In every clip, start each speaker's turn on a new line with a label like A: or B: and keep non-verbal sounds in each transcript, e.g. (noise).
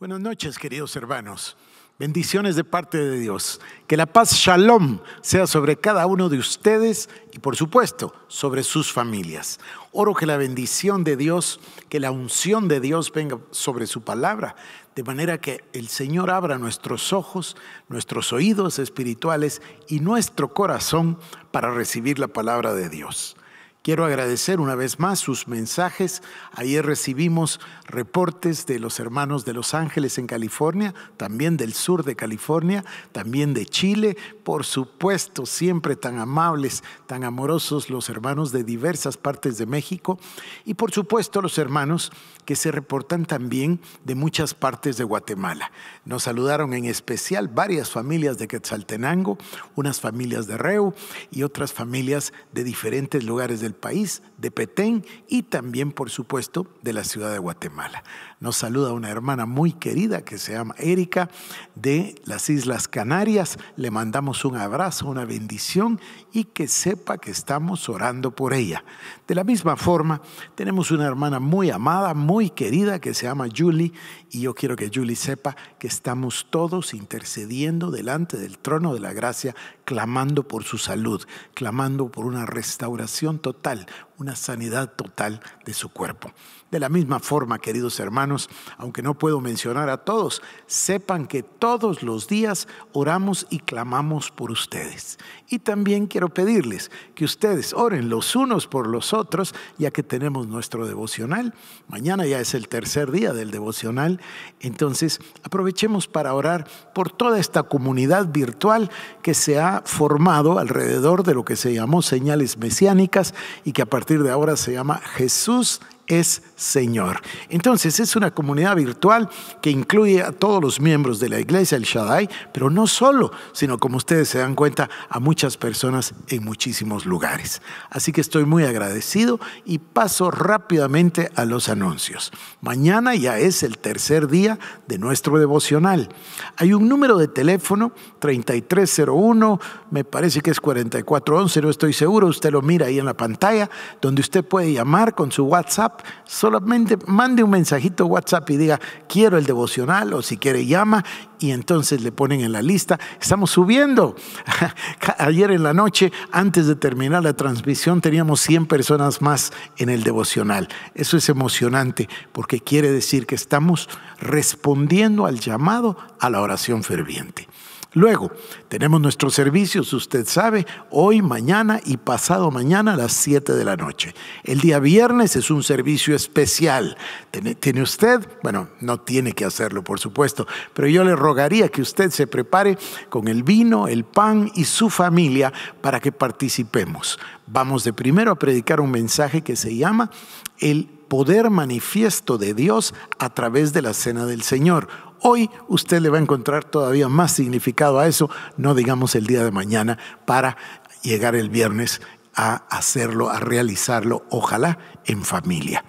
A: Buenas noches, queridos hermanos. Bendiciones de parte de Dios. Que la paz shalom sea sobre cada uno de ustedes y por supuesto sobre sus familias. Oro que la bendición de Dios, que la unción de Dios venga sobre su palabra, de manera que el Señor abra nuestros ojos, nuestros oídos espirituales y nuestro corazón para recibir la palabra de Dios. Quiero agradecer una vez más sus mensajes. Ayer recibimos reportes de los hermanos de Los Ángeles en California, también del sur de California, también de Chile. Por supuesto, siempre tan amables, tan amorosos los hermanos de diversas partes de México. Y por supuesto los hermanos que se reportan también de muchas partes de Guatemala. Nos saludaron en especial varias familias de Quetzaltenango, unas familias de Reu y otras familias de diferentes lugares del país, de Petén y también, por supuesto, de la ciudad de Guatemala. Nos saluda una hermana muy querida que se llama Erika de las Islas Canarias. Le mandamos un abrazo, una bendición y que sepa que estamos orando por ella. De la misma forma, tenemos una hermana muy amada, muy querida que se llama Julie y yo quiero que Julie sepa que estamos todos intercediendo delante del trono de la gracia clamando por su salud, clamando por una restauración total, una sanidad total de su cuerpo. De la misma forma, queridos hermanos, aunque no puedo mencionar a todos, sepan que todos los días oramos y clamamos por ustedes. Y también quiero pedirles que ustedes oren los unos por los otros, ya que tenemos nuestro devocional. Mañana ya es el tercer día del devocional. Entonces, aprovechemos para orar por toda esta comunidad virtual que se ha formado alrededor de lo que se llamó señales mesiánicas y que a partir de ahora se llama Jesús es Señor. Entonces es una comunidad virtual que incluye a todos los miembros de la iglesia, el Shaddai, pero no solo, sino como ustedes se dan cuenta, a muchas personas en muchísimos lugares. Así que estoy muy agradecido y paso rápidamente a los anuncios. Mañana ya es el tercer día de nuestro devocional. Hay un número de teléfono 3301, me parece que es 4411, no estoy seguro, usted lo mira ahí en la pantalla, donde usted puede llamar con su WhatsApp solamente mande un mensajito WhatsApp y diga, quiero el devocional o si quiere llama y entonces le ponen en la lista. Estamos subiendo. (laughs) Ayer en la noche, antes de terminar la transmisión, teníamos 100 personas más en el devocional. Eso es emocionante porque quiere decir que estamos respondiendo al llamado a la oración ferviente. Luego, tenemos nuestros servicios, usted sabe, hoy, mañana y pasado mañana a las 7 de la noche. El día viernes es un servicio especial. ¿Tiene, ¿Tiene, usted? Bueno, no tiene que hacerlo, por supuesto, pero yo le rogaría que usted se prepare con el vino, el pan y su familia para que participemos. Vamos de primero a predicar un mensaje que se llama El poder manifiesto de Dios a través de la cena del Señor Hoy usted le va a encontrar todavía más significado a eso, no digamos el día de mañana, para llegar el viernes a hacerlo, a realizarlo, ojalá en familia.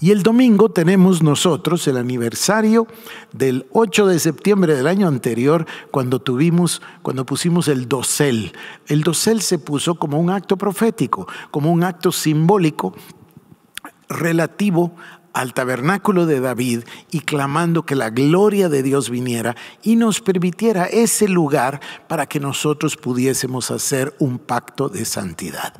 A: Y el domingo tenemos nosotros el aniversario del 8 de septiembre del año anterior, cuando tuvimos, cuando pusimos el dosel. El dosel se puso como un acto profético, como un acto simbólico relativo al tabernáculo de David y clamando que la gloria de Dios viniera y nos permitiera ese lugar para que nosotros pudiésemos hacer un pacto de santidad.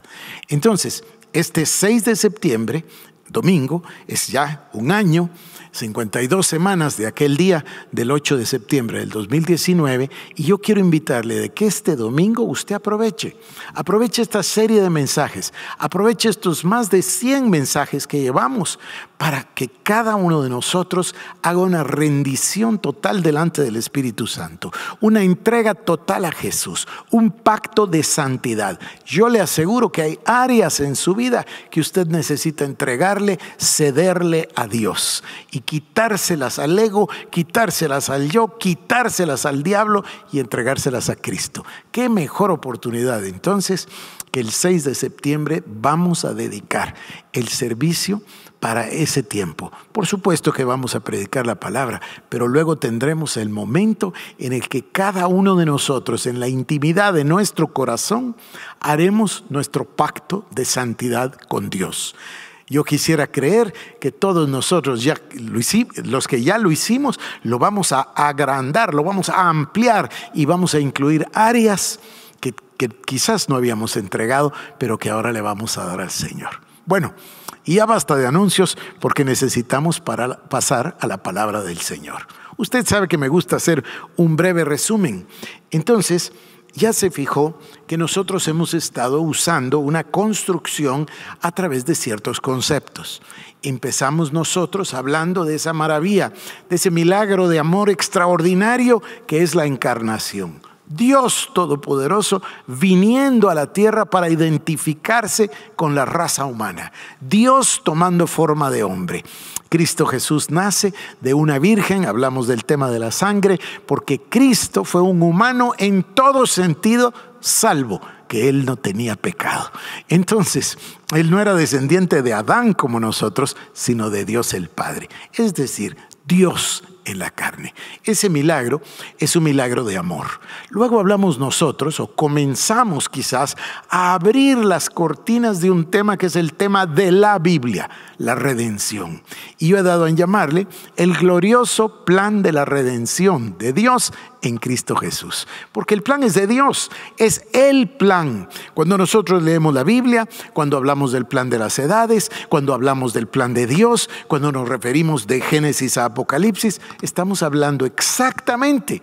A: Entonces, este 6 de septiembre, domingo, es ya un año 52 semanas de aquel día del 8 de septiembre del 2019 y yo quiero invitarle de que este domingo usted aproveche, aproveche esta serie de mensajes, aproveche estos más de 100 mensajes que llevamos para que cada uno de nosotros haga una rendición total delante del Espíritu Santo, una entrega total a Jesús, un pacto de santidad. Yo le aseguro que hay áreas en su vida que usted necesita entregarle, cederle a Dios. Y quitárselas al ego, quitárselas al yo, quitárselas al diablo y entregárselas a Cristo. Qué mejor oportunidad entonces que el 6 de septiembre vamos a dedicar el servicio para ese tiempo. Por supuesto que vamos a predicar la palabra, pero luego tendremos el momento en el que cada uno de nosotros, en la intimidad de nuestro corazón, haremos nuestro pacto de santidad con Dios. Yo quisiera creer que todos nosotros, ya los que ya lo hicimos, lo vamos a agrandar, lo vamos a ampliar y vamos a incluir áreas que, que quizás no habíamos entregado, pero que ahora le vamos a dar al Señor. Bueno, y ya basta de anuncios porque necesitamos para pasar a la palabra del Señor. Usted sabe que me gusta hacer un breve resumen. Entonces, ya se fijó que nosotros hemos estado usando una construcción a través de ciertos conceptos. Empezamos nosotros hablando de esa maravilla, de ese milagro de amor extraordinario que es la encarnación. Dios Todopoderoso viniendo a la tierra para identificarse con la raza humana. Dios tomando forma de hombre. Cristo Jesús nace de una virgen, hablamos del tema de la sangre, porque Cristo fue un humano en todo sentido, salvo que él no tenía pecado. Entonces, él no era descendiente de Adán como nosotros, sino de Dios el Padre. Es decir, Dios en la carne. Ese milagro es un milagro de amor. Luego hablamos nosotros o comenzamos quizás a abrir las cortinas de un tema que es el tema de la Biblia, la redención. Y yo he dado en llamarle el glorioso plan de la redención de Dios en Cristo Jesús. Porque el plan es de Dios, es el plan. Cuando nosotros leemos la Biblia, cuando hablamos del plan de las edades, cuando hablamos del plan de Dios, cuando nos referimos de Génesis a Apocalipsis, estamos hablando exactamente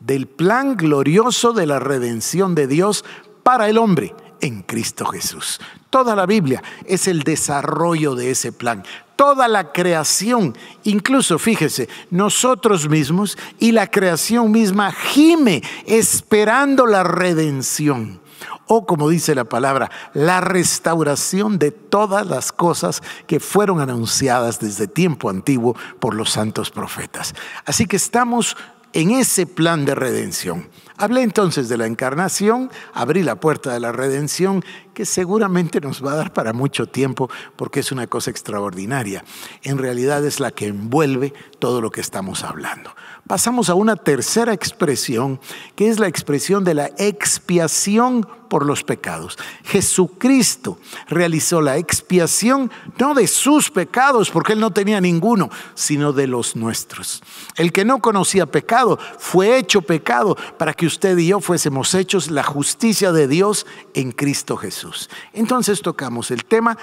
A: del plan glorioso de la redención de Dios para el hombre en Cristo Jesús. Toda la Biblia es el desarrollo de ese plan. Toda la creación, incluso fíjese, nosotros mismos y la creación misma gime esperando la redención o como dice la palabra, la restauración de todas las cosas que fueron anunciadas desde tiempo antiguo por los santos profetas. Así que estamos en ese plan de redención. Hablé entonces de la encarnación, abrí la puerta de la redención, que seguramente nos va a dar para mucho tiempo porque es una cosa extraordinaria. En realidad es la que envuelve todo lo que estamos hablando pasamos a una tercera expresión, que es la expresión de la expiación por los pecados. Jesucristo realizó la expiación no de sus pecados, porque él no tenía ninguno, sino de los nuestros. El que no conocía pecado fue hecho pecado para que usted y yo fuésemos hechos la justicia de Dios en Cristo Jesús. Entonces tocamos el tema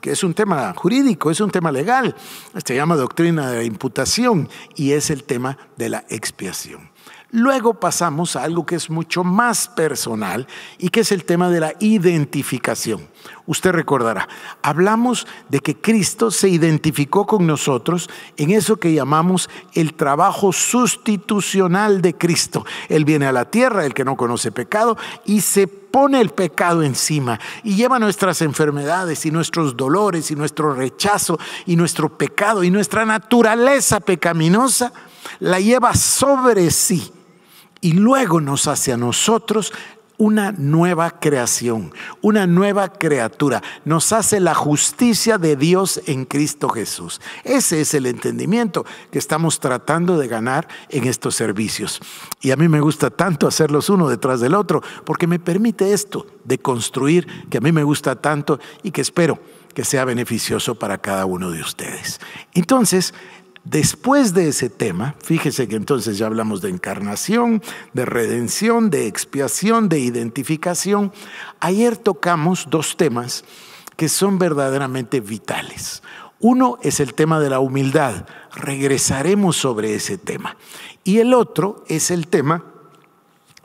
A: que es un tema jurídico, es un tema legal, se llama doctrina de la imputación y es el tema de la expiación. Luego pasamos a algo que es mucho más personal y que es el tema de la identificación. Usted recordará, hablamos de que Cristo se identificó con nosotros en eso que llamamos el trabajo sustitucional de Cristo. Él viene a la tierra, el que no conoce pecado, y se pone el pecado encima y lleva nuestras enfermedades y nuestros dolores y nuestro rechazo y nuestro pecado y nuestra naturaleza pecaminosa la lleva sobre sí y luego nos hace a nosotros una nueva creación, una nueva criatura. Nos hace la justicia de Dios en Cristo Jesús. Ese es el entendimiento que estamos tratando de ganar en estos servicios. Y a mí me gusta tanto hacerlos uno detrás del otro, porque me permite esto de construir, que a mí me gusta tanto y que espero que sea beneficioso para cada uno de ustedes. Entonces, Después de ese tema, fíjese que entonces ya hablamos de encarnación, de redención, de expiación, de identificación. Ayer tocamos dos temas que son verdaderamente vitales. Uno es el tema de la humildad, regresaremos sobre ese tema. Y el otro es el tema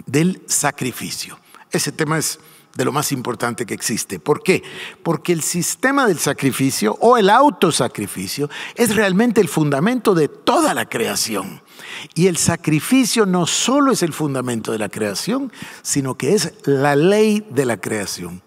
A: del sacrificio. Ese tema es de lo más importante que existe. ¿Por qué? Porque el sistema del sacrificio o el autosacrificio es realmente el fundamento de toda la creación. Y el sacrificio no solo es el fundamento de la creación, sino que es la ley de la creación.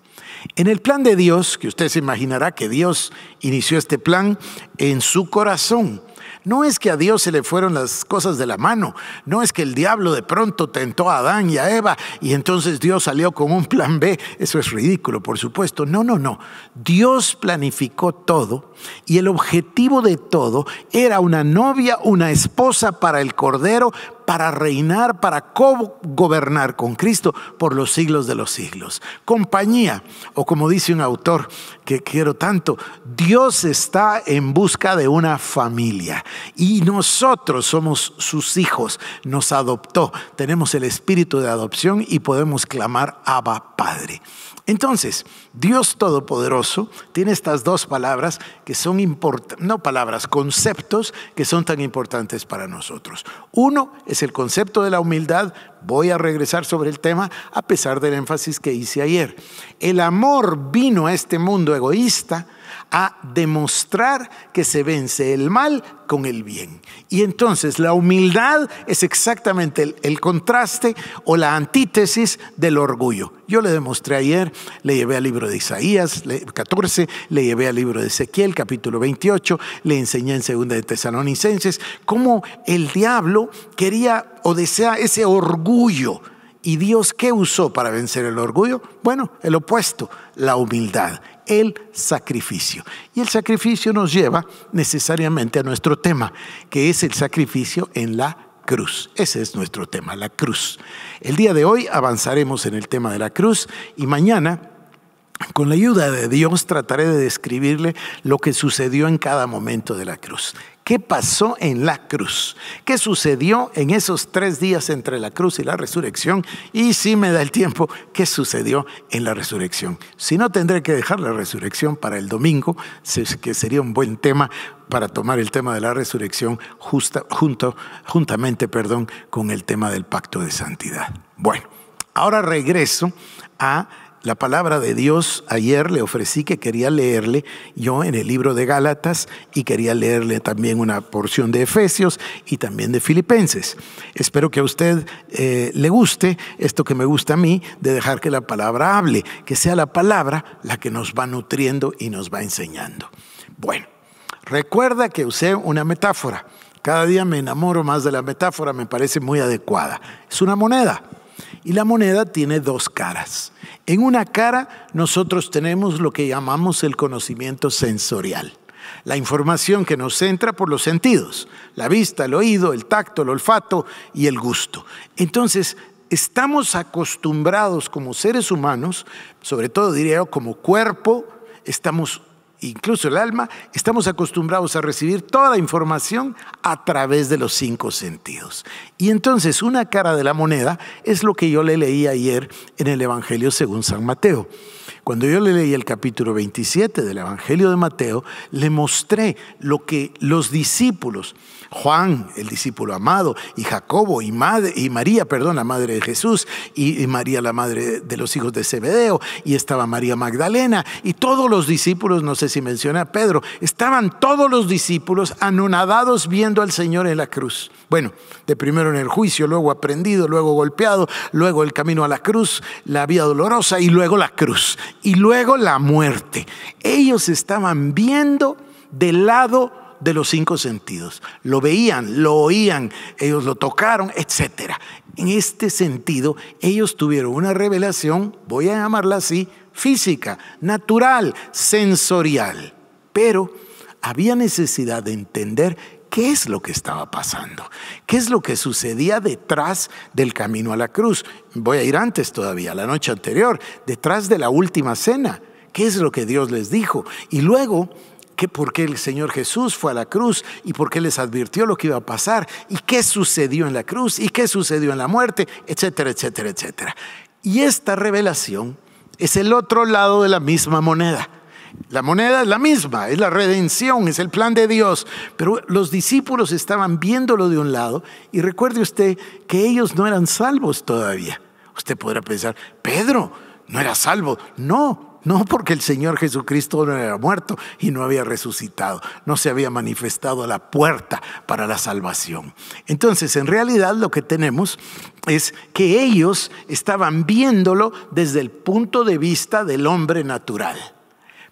A: En el plan de Dios, que usted se imaginará que Dios inició este plan en su corazón, no es que a Dios se le fueron las cosas de la mano, no es que el diablo de pronto tentó a Adán y a Eva y entonces Dios salió con un plan B. Eso es ridículo, por supuesto. No, no, no. Dios planificó todo y el objetivo de todo era una novia, una esposa para el Cordero, para reinar, para gobernar con Cristo por los siglos de los siglos. Compañía, o como dice un autor que quiero tanto, Dios está en busca de una familia y nosotros somos sus hijos, nos adoptó, tenemos el espíritu de adopción y podemos clamar Abba Padre. Entonces, Dios Todopoderoso tiene estas dos palabras que son importantes, no palabras, conceptos que son tan importantes para nosotros. Uno es el concepto de la humildad, voy a regresar sobre el tema a pesar del énfasis que hice ayer. El amor vino a este mundo egoísta a demostrar que se vence el mal con el bien. Y entonces la humildad es exactamente el, contraste o la antítesis del orgullo. Yo le demostré ayer, le llevé al libro de Isaías 14, le llevé al libro de Ezequiel capítulo 28, le enseñé en segunda de Tesalonicenses cómo el diablo quería o desea ese orgullo. ¿Y Dios qué usó para vencer el orgullo? Bueno, el opuesto, la humildad el sacrificio. Y el sacrificio nos lleva necesariamente a nuestro tema, que es el sacrificio en la cruz. Ese es nuestro tema, la cruz. El día de hoy avanzaremos en el tema de la cruz y mañana... Con la ayuda de Dios trataré de describirle lo que sucedió en cada momento de la cruz. ¿Qué pasó en la cruz? ¿Qué sucedió en esos tres días entre la cruz y la resurrección? Y si me da el tiempo, ¿qué sucedió en la resurrección? Si no, tendré que dejar la resurrección para el domingo, que sería un buen tema para tomar el tema de la resurrección junto, juntamente perdón, con el tema del pacto de santidad. Bueno, ahora regreso a la palabra de Dios ayer le ofrecí que quería leerle yo en el libro de Gálatas y quería leerle también una porción de Efesios y también de Filipenses. Espero que a usted eh, le guste esto que me gusta a mí, de dejar que la palabra hable, que sea la palabra la que nos va nutriendo y nos va enseñando. Bueno, recuerda que usé una metáfora. Cada día me enamoro más de la metáfora, me parece muy adecuada. Es una moneda. Y la moneda tiene dos caras. En una cara nosotros tenemos lo que llamamos el conocimiento sensorial. La información que nos entra por los sentidos, la vista, el oído, el tacto, el olfato y el gusto. Entonces, estamos acostumbrados como seres humanos, sobre todo diría yo como cuerpo, estamos incluso el alma, estamos acostumbrados a recibir toda información a través de los cinco sentidos. Y entonces una cara de la moneda es lo que yo le leí ayer en el Evangelio según San Mateo. Cuando yo le leí el capítulo 27 del Evangelio de Mateo, le mostré lo que los discípulos, Juan, el discípulo amado, y Jacobo, y, y María, perdón, la madre de Jesús, y, María, la madre de los hijos de Zebedeo, y estaba María Magdalena, y todos los discípulos, no sé si menciona a Pedro, estaban todos los discípulos anonadados viendo al Señor en la cruz. Bueno, de primero en el juicio, luego aprendido, luego golpeado, luego el camino a la cruz, la vía dolorosa, y luego la cruz, y luego la muerte. Ellos estaban viendo del lado de los cinco sentidos. Lo veían, lo oían, ellos lo tocaron, etc. En este sentido, ellos tuvieron una revelación, voy a llamarla así, física, natural, sensorial. Pero había necesidad de entender qué es lo que estaba pasando, qué es lo que sucedía detrás del camino a la cruz. Voy a ir antes todavía, la noche anterior, detrás de la última cena, qué es lo que Dios les dijo. Y luego que por qué el Señor Jesús fue a la cruz y por qué les advirtió lo que iba a pasar y qué sucedió en la cruz y qué sucedió en la muerte, etcétera, etcétera, etcétera. Y esta revelación es el otro lado de la misma moneda. La moneda es la misma, es la redención, es el plan de Dios. Pero los discípulos estaban viéndolo de un lado y recuerde usted que ellos no eran salvos todavía. Usted podrá pensar, Pedro no era salvo. No, no porque el Señor Jesucristo no era muerto y no había resucitado, no se había manifestado la puerta para la salvación. Entonces, en realidad lo que tenemos es que ellos estaban viéndolo desde el punto de vista del hombre natural.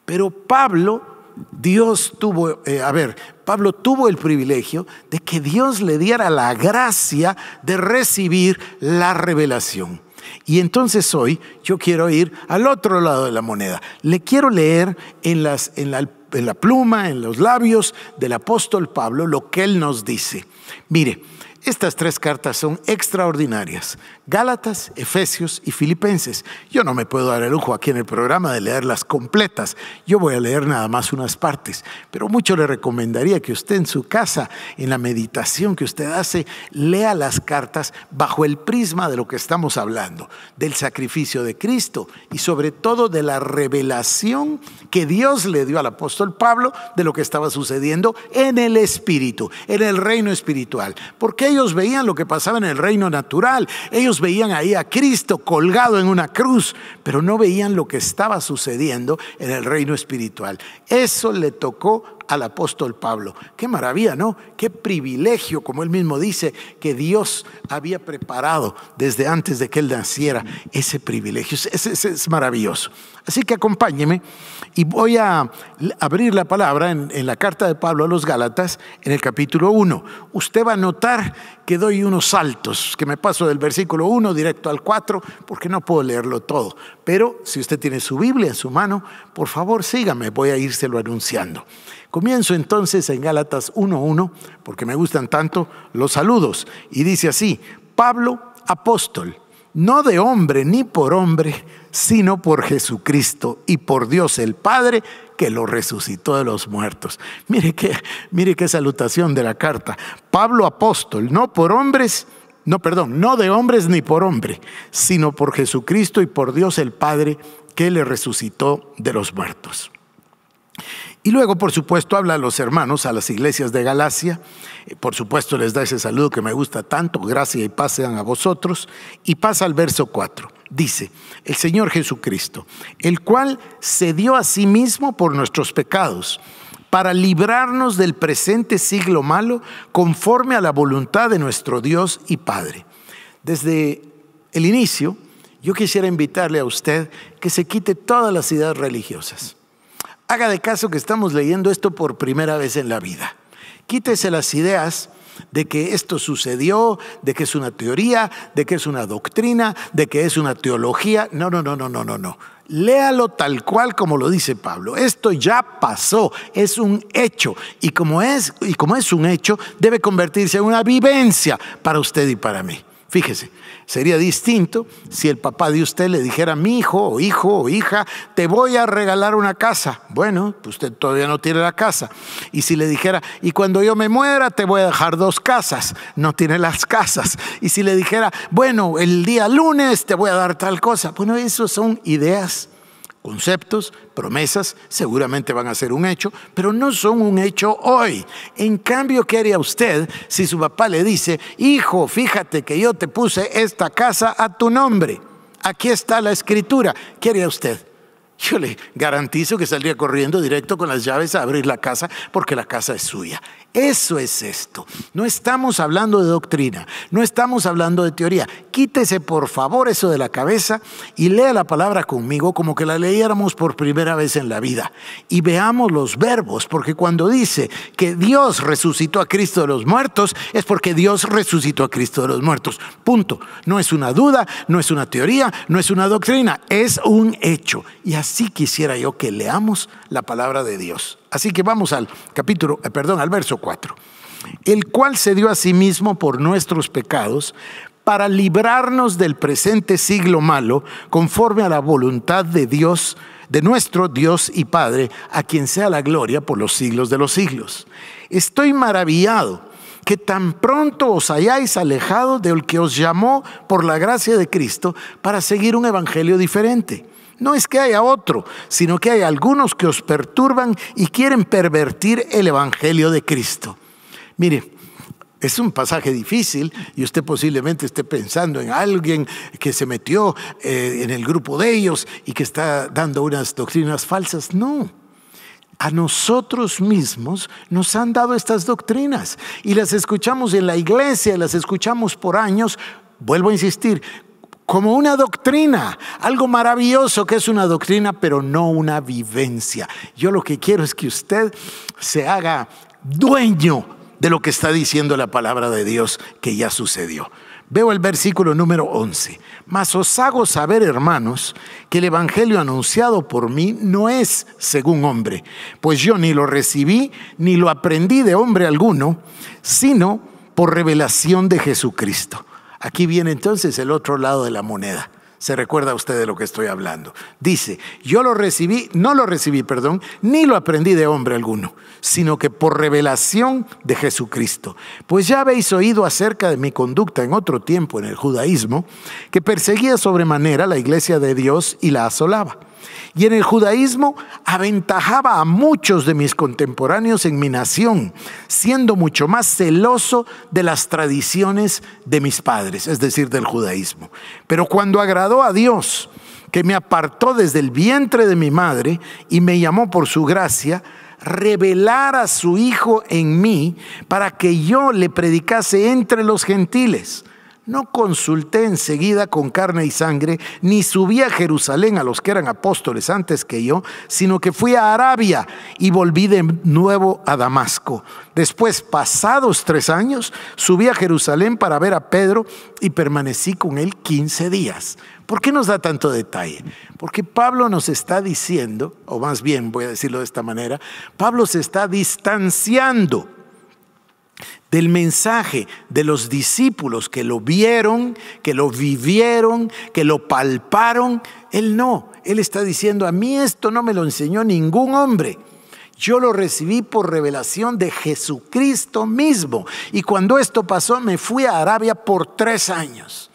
A: Pero Pablo, Dios tuvo, eh, a ver, Pablo tuvo el privilegio de que Dios le diera la gracia de recibir la revelación. Y entonces hoy yo quiero ir al otro lado de la moneda. Le quiero leer en, la pluma, en los labios del apóstol Pablo lo que él nos dice. Mire, estas tres cartas son extraordinarias. Gálatas, Efesios y Filipenses. Yo no me puedo dar el lujo aquí en el programa de leerlas completas. Yo voy a leer nada más unas partes, pero mucho le recomendaría que usted en su casa, en la meditación que usted hace, lea las cartas bajo el prisma de lo que estamos hablando, del sacrificio de Cristo y sobre todo de la revelación que Dios le dio al apóstol Pablo de lo que estaba sucediendo en el espíritu, en el reino espiritual, porque ellos veían lo que pasaba en el reino natural. Ellos veían ahí a Cristo colgado en una cruz, pero no veían lo que estaba sucediendo en el reino espiritual. Eso le tocó al apóstol Pablo. Qué maravilla, ¿no? Qué privilegio, como él mismo dice, que Dios había preparado desde antes de que él naciera. Ese privilegio es, es, maravilloso. Así que acompáñeme y voy a abrir la palabra en, la carta de Pablo a los Gálatas, en el capítulo 1. Usted va a notar que doy unos saltos, que me paso del versículo 1 directo al 4, porque no puedo leerlo todo. Pero si usted tiene su Biblia en su mano, por favor sígame, voy a írselo anunciando. Comienzo entonces en Gálatas 1.1, porque me gustan tanto los saludos. Y dice así, Pablo, apóstol, no de hombre ni por hombre, sino por Jesucristo y por Dios el Padre que lo resucitó de los muertos. Mire qué, mire qué salutación de la carta. Pablo apóstol, no por hombres, no, perdón, no de hombres ni por hombre, sino por Jesucristo y por Dios el Padre que le resucitó de los muertos. Y luego, por supuesto, habla a los hermanos, a las iglesias de Galacia. Eh, por supuesto, les da ese saludo que me gusta tanto. Gracia y paz sean a vosotros. Y pasa al verso 4. Dice, el Señor Jesucristo, el cual se dio a sí mismo por nuestros pecados, para librarnos del presente siglo malo, conforme a la voluntad de nuestro Dios y Padre. Desde el inicio, yo quisiera invitarle a usted que se quite todas las ideas religiosas Haga de caso que estamos leyendo esto por primera vez en la vida. Quítese las ideas de que esto sucedió, de que es una teoría, de que es una doctrina, de que es una teología. No, no, no, no, no, no, no. Léalo tal cual como lo dice Pablo. Esto ya pasó, es un hecho. Y como es, y como es un hecho, debe convertirse en una vivencia para usted y para mí. Fíjese, sería distinto si el papá de usted le dijera, mi hijo o hijo o hija, te voy a regalar una casa. Bueno, pues usted todavía no tiene la casa. Y si le dijera, y cuando yo me muera te voy a dejar dos casas, no tiene las casas. Y si le dijera, bueno, el día lunes te voy a dar tal cosa. Bueno, eso son ideas Conceptos, promesas, seguramente van a ser un hecho, pero no son un hecho hoy. En cambio, ¿qué haría usted si su papá le dice, hijo, fíjate que yo te puse esta casa a tu nombre? Aquí está la escritura. ¿Qué haría usted? Yo le garantizo que saldría corriendo directo con las llaves a abrir la casa porque la casa es suya. Eso es esto. No estamos hablando de doctrina, no estamos hablando de teoría. Quítese por favor eso de la cabeza y lea la palabra conmigo como que la leyéramos por primera vez en la vida. Y veamos los verbos, porque cuando dice que Dios resucitó a Cristo de los muertos, es porque Dios resucitó a Cristo de los muertos. Punto. No es una duda, no es una teoría, no es una doctrina, es un hecho. Y así quisiera yo que leamos la palabra de Dios. Así que vamos al capítulo, eh, perdón, al verso 4. El cual se dio a sí mismo por nuestros pecados para librarnos del presente siglo malo, conforme a la voluntad de Dios, de nuestro Dios y Padre, a quien sea la gloria por los siglos de los siglos. Estoy maravillado que tan pronto os hayáis alejado del que os llamó por la gracia de Cristo para seguir un evangelio diferente no es que haya otro, sino que hay algunos que os perturban y quieren pervertir el Evangelio de Cristo. Mire, es un pasaje difícil y usted posiblemente esté pensando en alguien que se metió eh, en el grupo de ellos y que está dando unas doctrinas falsas. No. A nosotros mismos nos han dado estas doctrinas y las escuchamos en la iglesia, las escuchamos por años. Vuelvo a insistir, como una doctrina, algo maravilloso que es una doctrina, pero no una vivencia. Yo lo que quiero es que usted se haga dueño de lo que está diciendo la palabra de Dios que ya sucedió. Veo el versículo número 11. Mas os hago saber, hermanos, que el Evangelio anunciado por mí no es según hombre, pues yo ni lo recibí ni lo aprendí de hombre alguno, sino por revelación de Jesucristo. Aquí viene entonces el otro lado de la moneda. Se recuerda usted de lo que estoy hablando. Dice, yo lo recibí, no lo recibí, perdón, ni lo aprendí de hombre alguno, sino que por revelación de Jesucristo. Pues ya habéis oído acerca de mi conducta en otro tiempo en el judaísmo, que perseguía sobremanera la iglesia de Dios y la asolaba y en el judaísmo aventajaba a muchos de mis contemporáneos en mi nación, siendo mucho más celoso de las tradiciones de mis padres, es decir, del judaísmo. Pero cuando agradó a Dios, que me apartó desde el vientre de mi madre y me llamó por su gracia, revelar a su Hijo en mí para que yo le predicase entre los gentiles no consulté enseguida con carne y sangre, ni subí a Jerusalén a los que eran apóstoles antes que yo, sino que fui a Arabia y volví de nuevo a Damasco. Después, pasados tres años, subí a Jerusalén para ver a Pedro y permanecí con él quince días. ¿Por qué nos da tanto detalle? Porque Pablo nos está diciendo, o más bien voy a decirlo de esta manera, Pablo se está distanciando del mensaje de los discípulos que lo vieron, que lo vivieron, que lo palparon. Él no, él está diciendo, a mí esto no me lo enseñó ningún hombre. Yo lo recibí por revelación de Jesucristo mismo. Y cuando esto pasó, me fui a Arabia por tres años.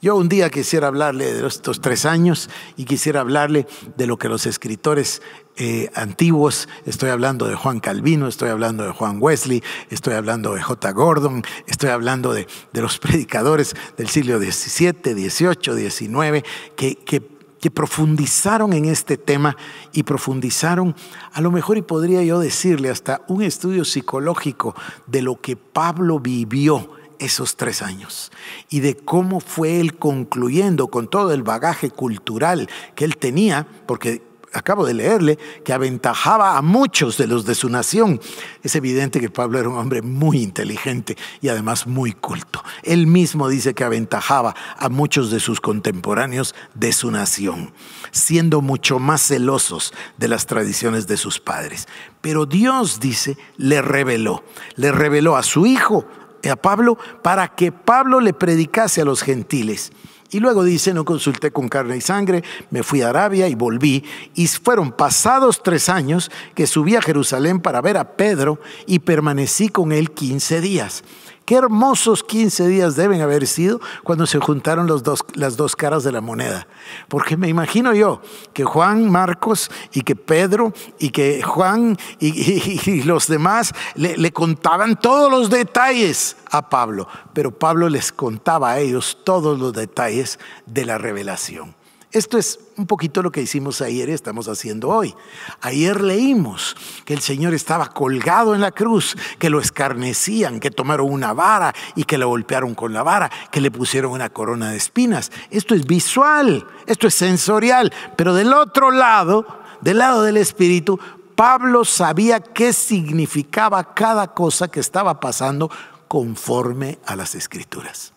A: Yo un día quisiera hablarle de estos tres años y quisiera hablarle de lo que los escritores eh, antiguos, estoy hablando de Juan Calvino, estoy hablando de Juan Wesley, estoy hablando de J. Gordon, estoy hablando de, los (laughs) predicadores del siglo XVII, XVIII, XIX, que, que profundizaron en este tema y profundizaron, a lo mejor y podría yo decirle, hasta un estudio psicológico de lo que Pablo vivió esos tres años y de cómo fue él concluyendo con todo el bagaje cultural que él tenía, porque acabo de leerle, que aventajaba a muchos de los de su nación. Es evidente que Pablo era un hombre muy inteligente y además muy culto. Él mismo dice que aventajaba a muchos de sus contemporáneos de su nación, siendo mucho más celosos de las tradiciones de sus padres. Pero Dios, dice, le reveló, le reveló a su hijo, a Pablo, para que Pablo le predicase a los gentiles y luego dice, no consulté con carne y sangre, me fui a Arabia y volví. Y fueron pasados tres años que subí a Jerusalén para ver a Pedro y permanecí con él quince días. Qué hermosos 15 días deben haber sido cuando se juntaron los dos, las dos caras de la moneda. Porque me imagino yo que Juan Marcos y que Pedro y que Juan y, los demás le contaban todos los detalles a Pablo, pero Pablo les contaba a ellos todos los detalles de la revelación. Esto es un poquito lo que hicimos ayer y estamos haciendo hoy. Ayer leímos que el Señor estaba colgado en la cruz, que lo escarnecían, que tomaron una vara y que lo golpearon con la vara, que le pusieron una corona de espinas. Esto es visual, esto es sensorial, pero del otro lado, del lado del Espíritu, Pablo sabía qué significaba cada cosa que estaba pasando conforme a las escrituras.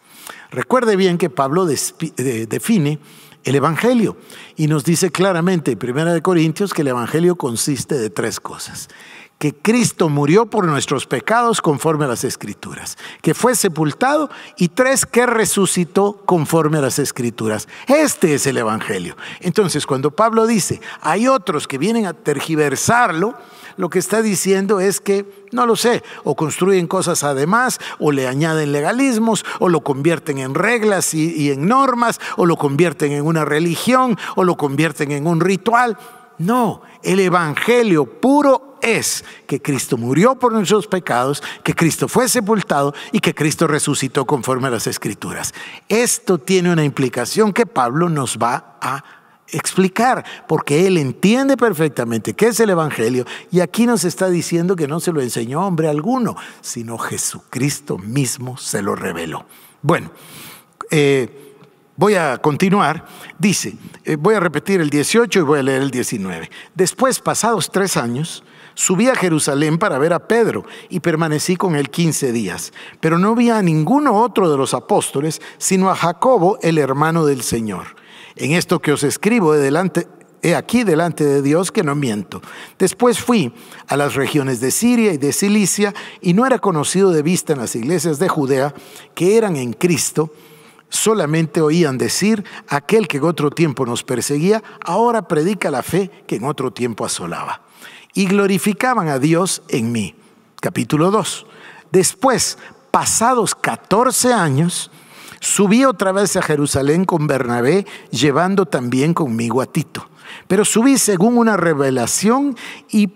A: Recuerde bien que Pablo define el Evangelio. Y nos dice claramente en Primera de Corintios que el Evangelio consiste de tres cosas. Que Cristo murió por nuestros pecados conforme a las Escrituras, que fue sepultado y tres, que resucitó conforme a las Escrituras. Este es el Evangelio. Entonces, cuando Pablo dice, hay otros que vienen a tergiversarlo, lo que está diciendo es que, no lo sé, o construyen cosas además, o le añaden legalismos, o lo convierten en reglas y, en normas, o lo convierten en una religión, o lo convierten en un ritual. No, el Evangelio puro es que Cristo murió por nuestros pecados, que Cristo fue sepultado y que Cristo resucitó conforme a las Escrituras. Esto tiene una implicación que Pablo nos va a explicar, porque él entiende perfectamente qué es el Evangelio y aquí nos está diciendo que no se lo enseñó hombre alguno, sino Jesucristo mismo se lo reveló. Bueno, eh, voy a continuar. Dice, eh, voy a repetir el 18 y voy a leer el 19. Después, pasados tres años, Subí a Jerusalén para ver a Pedro y permanecí con él 15 días, pero no vi a ninguno otro de los apóstoles, sino a Jacobo, el hermano del Señor. En esto que os escribo delante, he aquí delante de Dios que no miento. Después fui a las regiones de Siria y de Cilicia y no era conocido de vista en las iglesias de Judea que eran en Cristo. Solamente oían decir, aquel que en otro tiempo nos perseguía, ahora predica la fe que en otro tiempo asolaba. Y glorificaban a Dios en mí. Capítulo 2. Después, pasados 14 años, Subí otra vez a Jerusalén con Bernabé, llevando también conmigo a Tito. Pero subí según una revelación y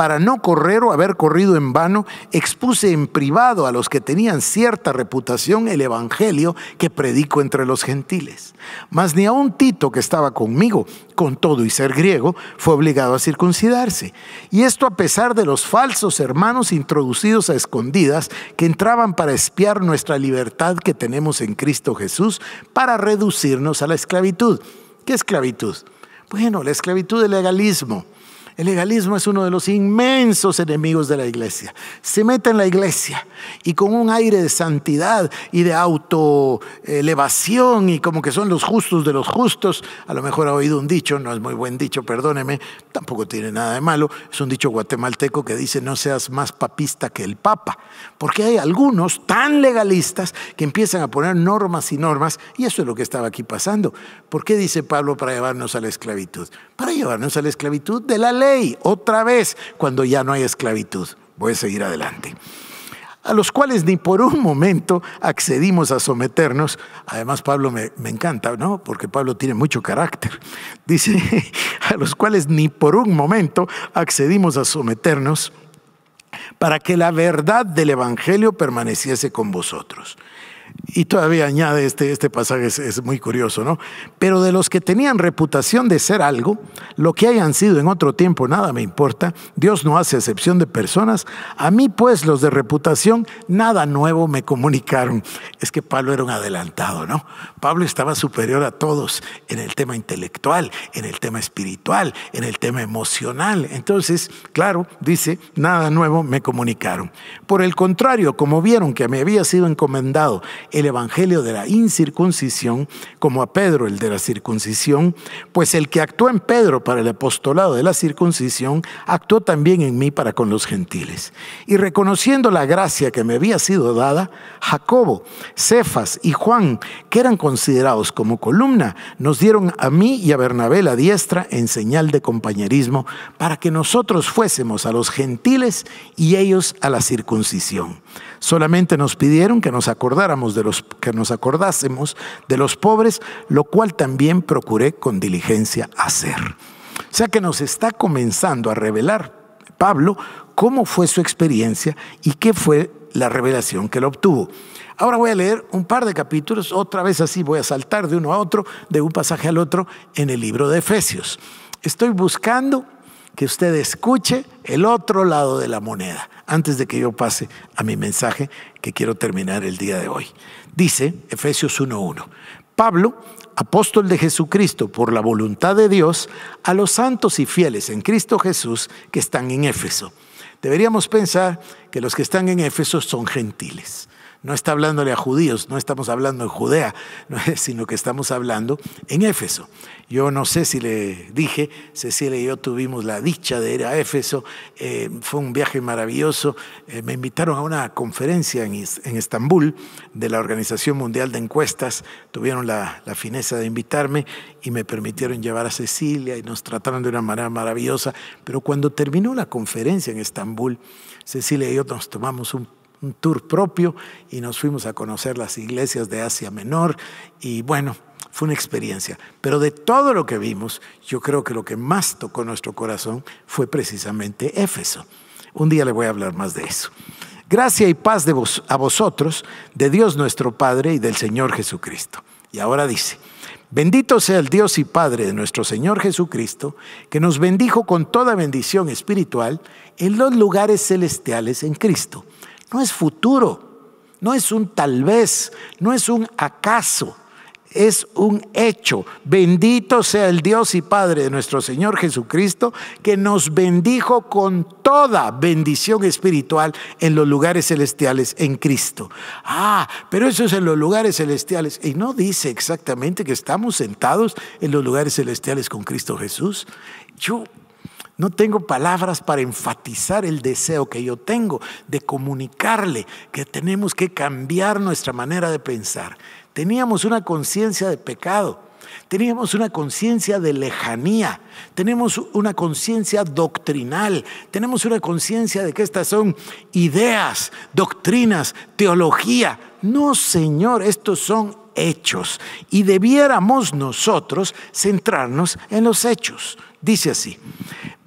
A: para no correr o haber corrido en vano, expuse en privado a los que tenían cierta reputación el Evangelio que predico entre los gentiles. Mas ni un Tito, que estaba conmigo, con todo y ser griego, fue obligado a circuncidarse. Y esto a pesar de los falsos hermanos introducidos a escondidas que entraban para espiar nuestra libertad que tenemos en Cristo Jesús para reducirnos a la esclavitud. ¿Qué esclavitud? Bueno, la esclavitud del legalismo el legalismo es uno de los inmensos enemigos de la iglesia. Se mete en la iglesia y con un aire de santidad y de autoelevación y como que son los justos de los justos. A lo mejor ha oído un dicho, no es muy buen dicho, perdóneme, tampoco tiene nada de malo. Es un dicho guatemalteco que dice no seas más papista que el papa. Porque hay algunos tan legalistas que empiezan a poner normas y normas y eso es lo que estaba aquí pasando. ¿Por qué dice Pablo para llevarnos a la esclavitud? Para llevarnos a la esclavitud de la ley otra vez cuando ya no hay esclavitud. Voy a seguir adelante a los cuales ni por un momento accedimos a someternos. Además, Pablo me, me, encanta, ¿no? Porque Pablo tiene mucho carácter. Dice, (laughs) a los cuales ni por un momento accedimos a someternos para que la verdad del Evangelio permaneciese con vosotros. Y todavía añade este, este pasaje, es, es, muy curioso, ¿no? Pero de los que tenían reputación de ser algo, lo que hayan sido en otro tiempo, nada me importa, Dios no hace excepción de personas, a mí pues los de reputación, nada nuevo me comunicaron. Es que Pablo era un adelantado, ¿no? Pablo estaba superior a todos en el tema intelectual, en el tema espiritual, en el tema emocional. Entonces, claro, dice, nada nuevo me comunicaron. Por el contrario, como vieron que me había sido encomendado, el evangelio de la incircuncisión como a Pedro el de la circuncisión, pues el que actuó en Pedro para el apostolado de la circuncisión, actuó también en mí para con los gentiles. Y reconociendo la gracia que me había sido dada, Jacobo, Cefas y Juan, que eran considerados como columna, nos dieron a mí y a Bernabé la diestra en señal de compañerismo para que nosotros fuésemos a los gentiles y ellos a la circuncisión. Solamente nos pidieron que nos acordáramos de los que nos acordásemos de los pobres, lo cual también procuré con diligencia hacer. O sea que nos está comenzando a revelar Pablo cómo fue su experiencia y qué fue la revelación que él obtuvo. Ahora voy a leer un par de capítulos, otra vez así voy a saltar de uno a otro, de un pasaje al otro en el libro de Efesios. Estoy buscando que usted escuche el otro lado de la moneda antes de que yo pase a mi mensaje que quiero terminar el día de hoy. Dice Efesios 1.1, Pablo, apóstol de Jesucristo por la voluntad de Dios, a los santos y fieles en Cristo Jesús que están en Éfeso. Deberíamos pensar que los que están en Éfeso son gentiles no está hablándole a judíos, no estamos hablando en Judea, (laughs) sino que estamos hablando en Éfeso. Yo no sé si le dije, Cecilia y yo tuvimos la dicha de ir a Éfeso, eh, fue un viaje maravilloso, eh, me invitaron a una conferencia en, Estambul de la Organización Mundial de Encuestas, tuvieron la, la fineza de invitarme y me permitieron llevar a Cecilia y nos trataron de una manera maravillosa, pero cuando terminó la conferencia en Estambul, Cecilia y yo nos tomamos un un tour propio y nos fuimos a conocer las iglesias de Asia Menor y bueno, fue una experiencia. Pero de todo lo que vimos, yo creo que lo que más tocó nuestro corazón fue precisamente Éfeso. Un día le voy a hablar más de eso. Gracia y paz a vosotros, de Dios nuestro Padre y del Señor Jesucristo. Y ahora dice, bendito sea el Dios y Padre de nuestro Señor Jesucristo, que nos bendijo con toda bendición espiritual en los lugares celestiales en Cristo no es futuro, no es un tal vez, no es un acaso, es un hecho. Bendito sea el Dios y Padre de nuestro Señor Jesucristo, que nos bendijo con toda bendición espiritual en los lugares celestiales en Cristo. Ah, pero eso es en los lugares celestiales. Y no dice exactamente que estamos sentados en los lugares celestiales con Cristo Jesús. Yo no tengo palabras para enfatizar el deseo que yo tengo de comunicarle que tenemos que cambiar nuestra manera de pensar. Teníamos una conciencia de pecado, teníamos una conciencia de lejanía, tenemos una conciencia doctrinal, tenemos una conciencia de que estas son ideas, doctrinas, teología. No, Señor, estos son hechos y debiéramos nosotros centrarnos en los hechos. Dice así,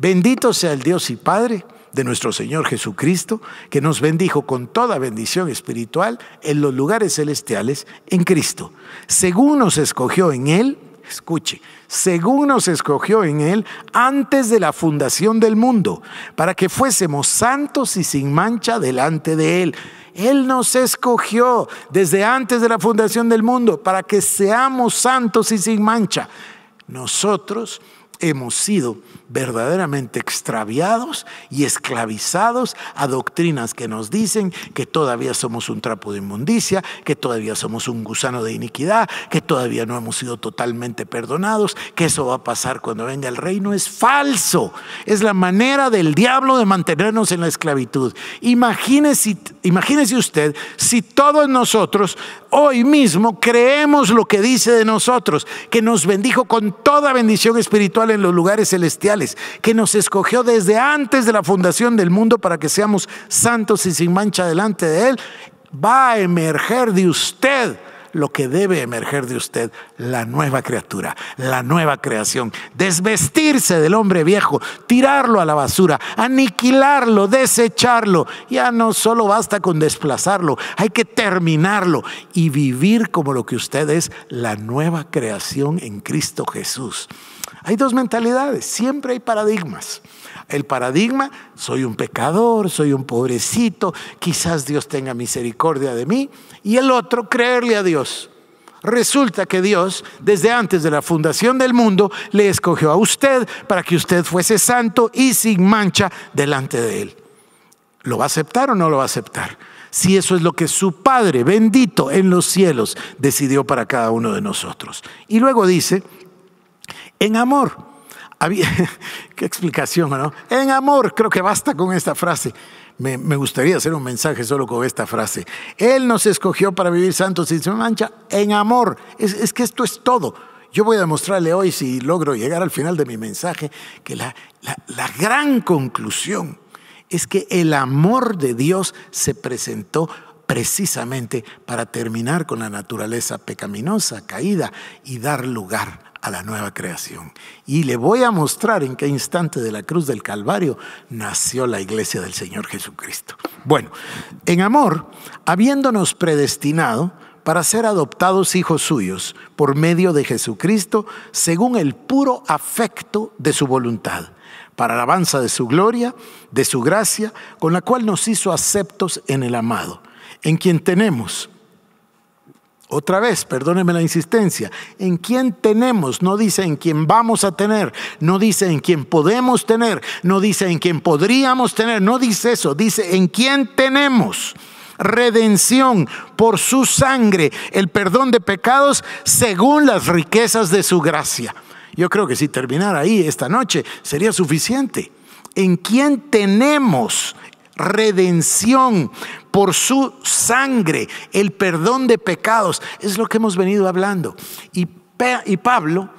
A: Bendito sea el Dios y Padre de nuestro Señor Jesucristo, que nos bendijo con toda bendición espiritual en los lugares celestiales en Cristo, según nos escogió en Él, escuche, según nos escogió en Él antes de la fundación del mundo, para que fuésemos santos y sin mancha delante de Él. Él nos escogió desde antes de la fundación del mundo para que seamos santos y sin mancha. Nosotros hemos sido verdaderamente extraviados y esclavizados a doctrinas que nos dicen que todavía somos un trapo de inmundicia, que todavía somos un gusano de iniquidad, que todavía no hemos sido totalmente perdonados, que eso va a pasar cuando venga el reino. Es falso. Es la manera del diablo de mantenernos en la esclavitud. Imagínese, usted si todos nosotros hoy mismo creemos lo que dice de nosotros, que nos bendijo con toda bendición espiritual en los lugares celestiales que nos escogió desde antes de la fundación del mundo para que seamos santos y sin mancha delante de Él, va a emerger de usted lo que debe emerger de usted, la nueva criatura, la nueva creación. Desvestirse del hombre viejo, tirarlo a la basura, aniquilarlo, desecharlo. Ya no solo basta con desplazarlo, hay que terminarlo y vivir como lo que usted es, la nueva creación en Cristo Jesús. Hay dos mentalidades, siempre hay paradigmas. El paradigma, soy un pecador, soy un pobrecito, quizás Dios tenga misericordia de mí. Y el otro, creerle a Dios. Resulta que Dios, desde antes de la fundación del mundo, le escogió a usted para que usted fuese santo y sin mancha delante de Él. ¿Lo va a aceptar o no lo va a aceptar? Si eso es lo que su Padre bendito en los cielos decidió para cada uno de nosotros. Y luego dice, en amor. (laughs) qué explicación, En amor, creo que basta con esta frase. Me, gustaría hacer un mensaje solo con esta frase. Él nos escogió para vivir santos y sin mancha en amor. Es, que esto es todo. Yo voy a demostrarle hoy, si logro llegar al final de mi mensaje, que la, la gran conclusión es que el amor de Dios se presentó precisamente para terminar con la naturaleza pecaminosa, caída, y dar lugar a la nueva creación. Y le voy a mostrar en qué instante de la cruz del Calvario nació la iglesia del Señor Jesucristo. Bueno, en amor, habiéndonos predestinado para ser adoptados hijos suyos por medio de Jesucristo, según el puro afecto de su voluntad para alabanza de su gloria, de su gracia, con la cual nos hizo aceptos en el amado, en quien tenemos otra vez, perdóneme la insistencia, en quién tenemos, no dice en quién vamos a tener, no dice en quién podemos tener, no dice en quién podríamos tener, no dice eso, dice en quién tenemos redención por su sangre, el perdón de pecados según las riquezas de su gracia. Yo creo que si terminara ahí esta noche sería suficiente. ¿En quién tenemos redención por su sangre, el perdón de pecados. Es lo que hemos venido hablando. Y, Pablo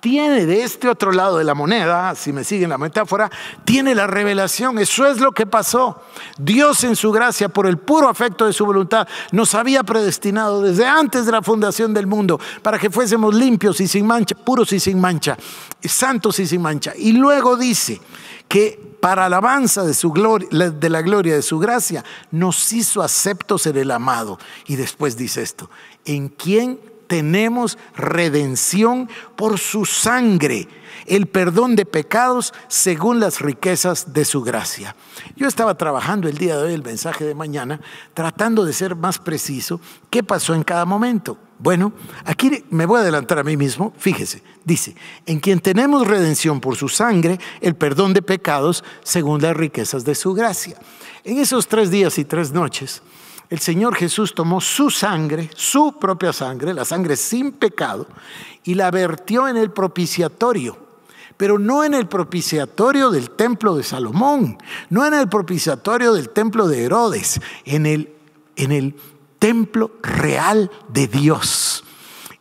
A: tiene de este otro lado de la moneda, si me siguen la metáfora, tiene la revelación. Eso es lo que pasó. Dios en su gracia, por el puro afecto de su voluntad, nos había predestinado desde antes de la fundación del mundo para que fuésemos limpios y sin mancha, puros y sin mancha, santos y sin mancha. Y luego dice que para alabanza de, su gloria, de la gloria de su gracia, nos hizo aceptos ser el amado. Y después dice esto, en quien tenemos redención por su sangre el perdón de pecados según las riquezas de su gracia. Yo estaba trabajando el día de hoy el mensaje de mañana, tratando de ser más preciso qué pasó en cada momento. Bueno, aquí me voy a adelantar a mí mismo, fíjese, dice, en quien tenemos redención por su sangre, el perdón de pecados según las riquezas de su gracia. En esos tres días y tres noches, el Señor Jesús tomó su sangre, su propia sangre, la sangre sin pecado, y la vertió en el propiciatorio, pero no en el propiciatorio del templo de Salomón, no en el propiciatorio del templo de Herodes, en el, templo real de Dios.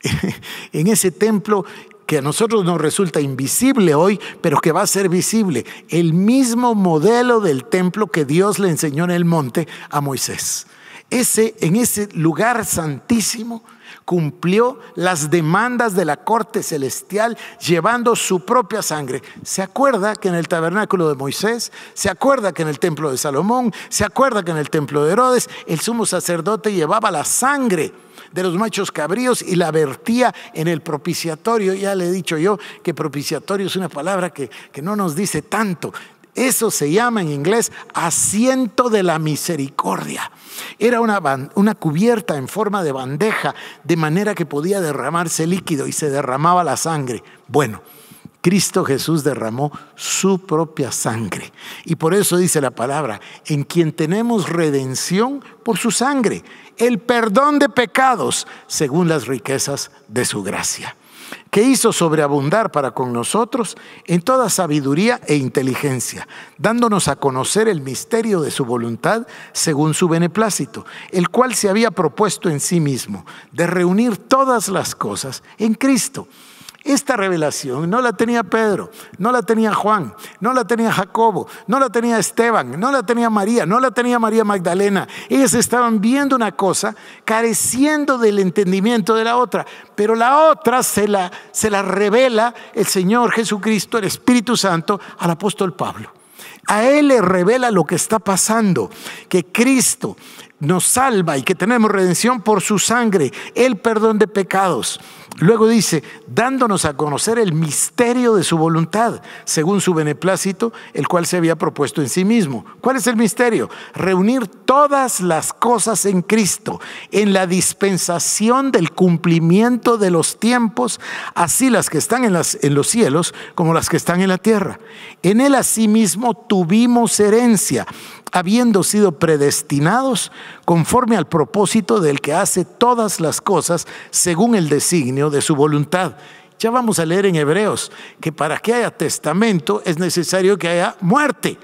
A: (laughs) en ese templo que a nosotros nos resulta invisible hoy, pero que va a ser visible, el mismo modelo del templo que Dios le enseñó en el monte a Moisés. Ese, en ese lugar santísimo, cumplió las demandas de la corte celestial llevando su propia sangre. ¿Se acuerda que en el tabernáculo de Moisés? ¿Se acuerda que en el templo de Salomón? ¿Se acuerda que en el templo de Herodes el sumo sacerdote llevaba la sangre? de los machos cabríos y la vertía en el propiciatorio. Ya le he dicho yo que propiciatorio es una palabra que, que no nos dice tanto. Eso se llama en inglés asiento de la misericordia. Era una, una, cubierta en forma de bandeja, de manera que podía derramarse líquido y se derramaba la sangre. Bueno, Cristo Jesús derramó su propia sangre. Y por eso dice la palabra, en quien tenemos redención por su sangre, el perdón de pecados, según las riquezas de su gracia que hizo sobreabundar para con nosotros en toda sabiduría e inteligencia, dándonos a conocer el misterio de su voluntad según su beneplácito, el cual se había propuesto en sí mismo, de reunir todas las cosas en Cristo. Esta revelación no la tenía Pedro, no la tenía Juan, no la tenía Jacobo, no la tenía Esteban, no la tenía María, no la tenía María Magdalena. Ellas estaban viendo una cosa, careciendo del entendimiento de la otra, pero la otra se la, se la revela el Señor Jesucristo, el Espíritu Santo, al apóstol Pablo. A él le revela lo que está pasando, que Cristo nos salva y que tenemos redención por su sangre, el perdón de pecados. Luego dice, dándonos a conocer el misterio de su voluntad, según su beneplácito, el cual se había propuesto en sí mismo. ¿Cuál es el misterio? Reunir todas las cosas en Cristo, en la dispensación del cumplimiento de los tiempos, así las que están en, las, en los cielos como las que están en la tierra. En él asimismo tuvimos herencia, habiendo sido predestinados conforme al propósito del que hace todas las cosas según el designio de su voluntad. Ya vamos a leer en Hebreos que para que haya testamento es necesario que haya muerte.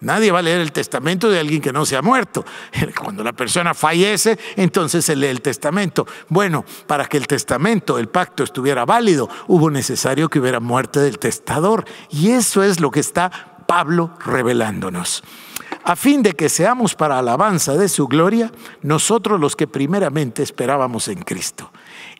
A: Nadie va a leer el testamento de alguien que no se ha muerto. (laughs) Cuando la persona fallece, entonces se lee el testamento. Bueno, para que el testamento, el pacto estuviera válido, hubo necesario que hubiera muerte del testador. Y eso es lo que está Pablo revelándonos a fin de que seamos para alabanza de su gloria nosotros los que primeramente esperábamos en Cristo.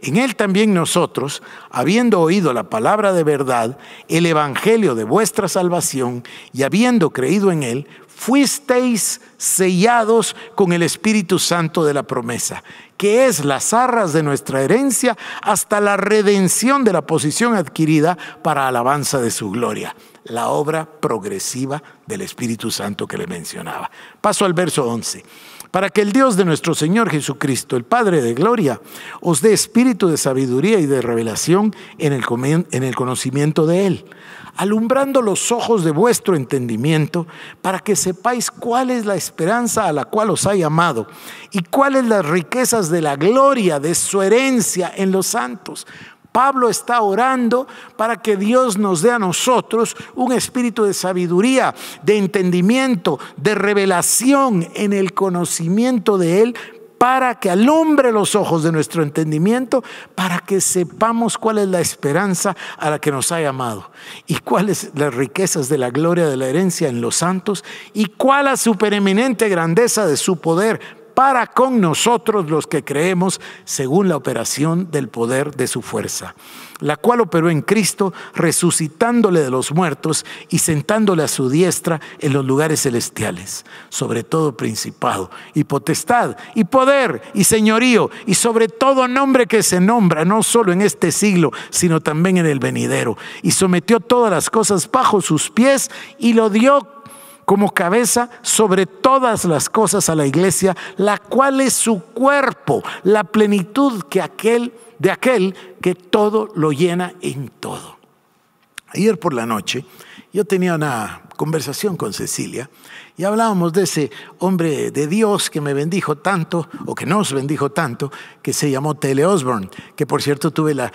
A: En Él también nosotros, habiendo oído la palabra de verdad, el Evangelio de vuestra salvación, y habiendo creído en Él, fuisteis sellados con el Espíritu Santo de la promesa, que es las arras de nuestra herencia hasta la redención de la posición adquirida para alabanza de su gloria la obra progresiva del Espíritu Santo que le mencionaba. Paso al verso 11. Para que el Dios de nuestro Señor Jesucristo, el Padre de Gloria, os dé espíritu de sabiduría y de revelación en el, en el conocimiento de Él, alumbrando los ojos de vuestro entendimiento, para que sepáis cuál es la esperanza a la cual os ha llamado y cuáles las riquezas de la gloria de su herencia en los santos Pablo está orando para que Dios nos dé a nosotros un espíritu de sabiduría, de entendimiento, de revelación en el conocimiento de Él para que alumbre los ojos de nuestro entendimiento, para que sepamos cuál es la esperanza a la que nos ha llamado y cuáles las riquezas de la gloria de la herencia en los santos y cuál la supereminente grandeza de su poder para con nosotros los que creemos según la operación del poder de su fuerza, la cual operó en Cristo, resucitándole de los muertos y sentándole a su diestra en los lugares celestiales, sobre todo principado y potestad y poder y señorío y sobre todo nombre que se nombra, no solo en este siglo, sino también en el venidero, y sometió todas las cosas bajo sus pies y lo dio como cabeza sobre todas las cosas a la iglesia, la cual es su cuerpo, la plenitud que aquel, de aquel que todo lo llena en todo. Ayer por la noche yo tenía una conversación con Cecilia y hablábamos de ese hombre de Dios que me bendijo tanto, o que nos bendijo tanto, que se llamó Tele Osborne, que por cierto tuve la,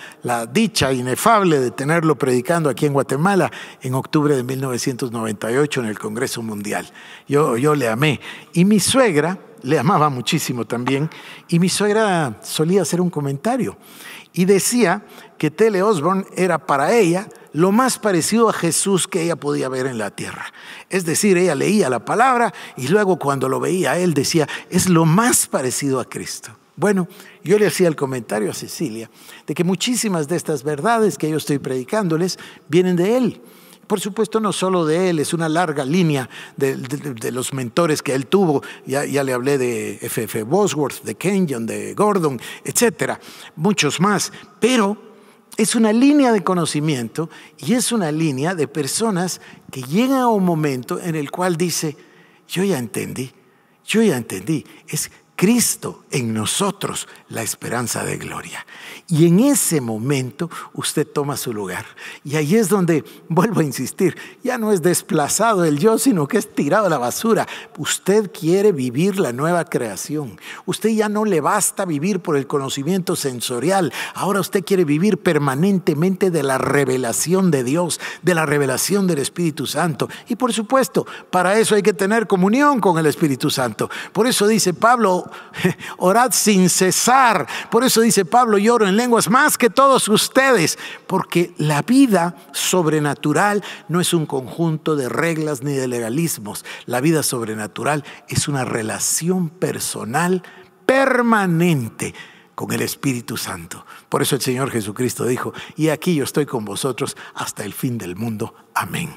A: dicha inefable de tenerlo predicando aquí en Guatemala en octubre de 1998 en el Congreso Mundial. Yo, yo le amé. Y mi suegra le amaba muchísimo también, y mi suegra solía hacer un comentario y decía que Tele Osborne era para ella lo más parecido a Jesús que ella podía ver en la tierra. Es decir, ella leía la palabra y luego cuando lo veía él decía, es lo más parecido a Cristo. Bueno, yo le hacía el comentario a Cecilia de que muchísimas de estas verdades que yo estoy predicándoles vienen de él. Por supuesto, no solo de él, es una larga línea de, los mentores que él tuvo. Ya, le hablé de F.F. Bosworth, de Kenyon, de Gordon, etcétera, muchos más. Pero es una línea de conocimiento y es una línea de personas que llegan a un momento en el cual dice, yo ya entendí, yo ya entendí. Es Cristo en nosotros la esperanza de gloria. Y en ese momento usted toma su lugar. Y ahí es donde, vuelvo a insistir, ya no es desplazado el yo, sino que es tirado a la basura. Usted quiere vivir la nueva creación. Usted ya no le basta vivir por el conocimiento sensorial. Ahora usted quiere vivir permanentemente de la revelación de Dios, de la revelación del Espíritu Santo. Y por supuesto, para eso hay que tener comunión con el Espíritu Santo. Por eso dice Pablo, (laughs) orad sin cesar. Por eso dice Pablo, lloro en lenguas más que todos ustedes, porque la vida sobrenatural no es un conjunto de reglas ni de legalismos. La vida sobrenatural es una relación personal permanente con el Espíritu Santo. Por eso el Señor Jesucristo dijo, y aquí yo estoy con vosotros hasta el fin del mundo. Amén.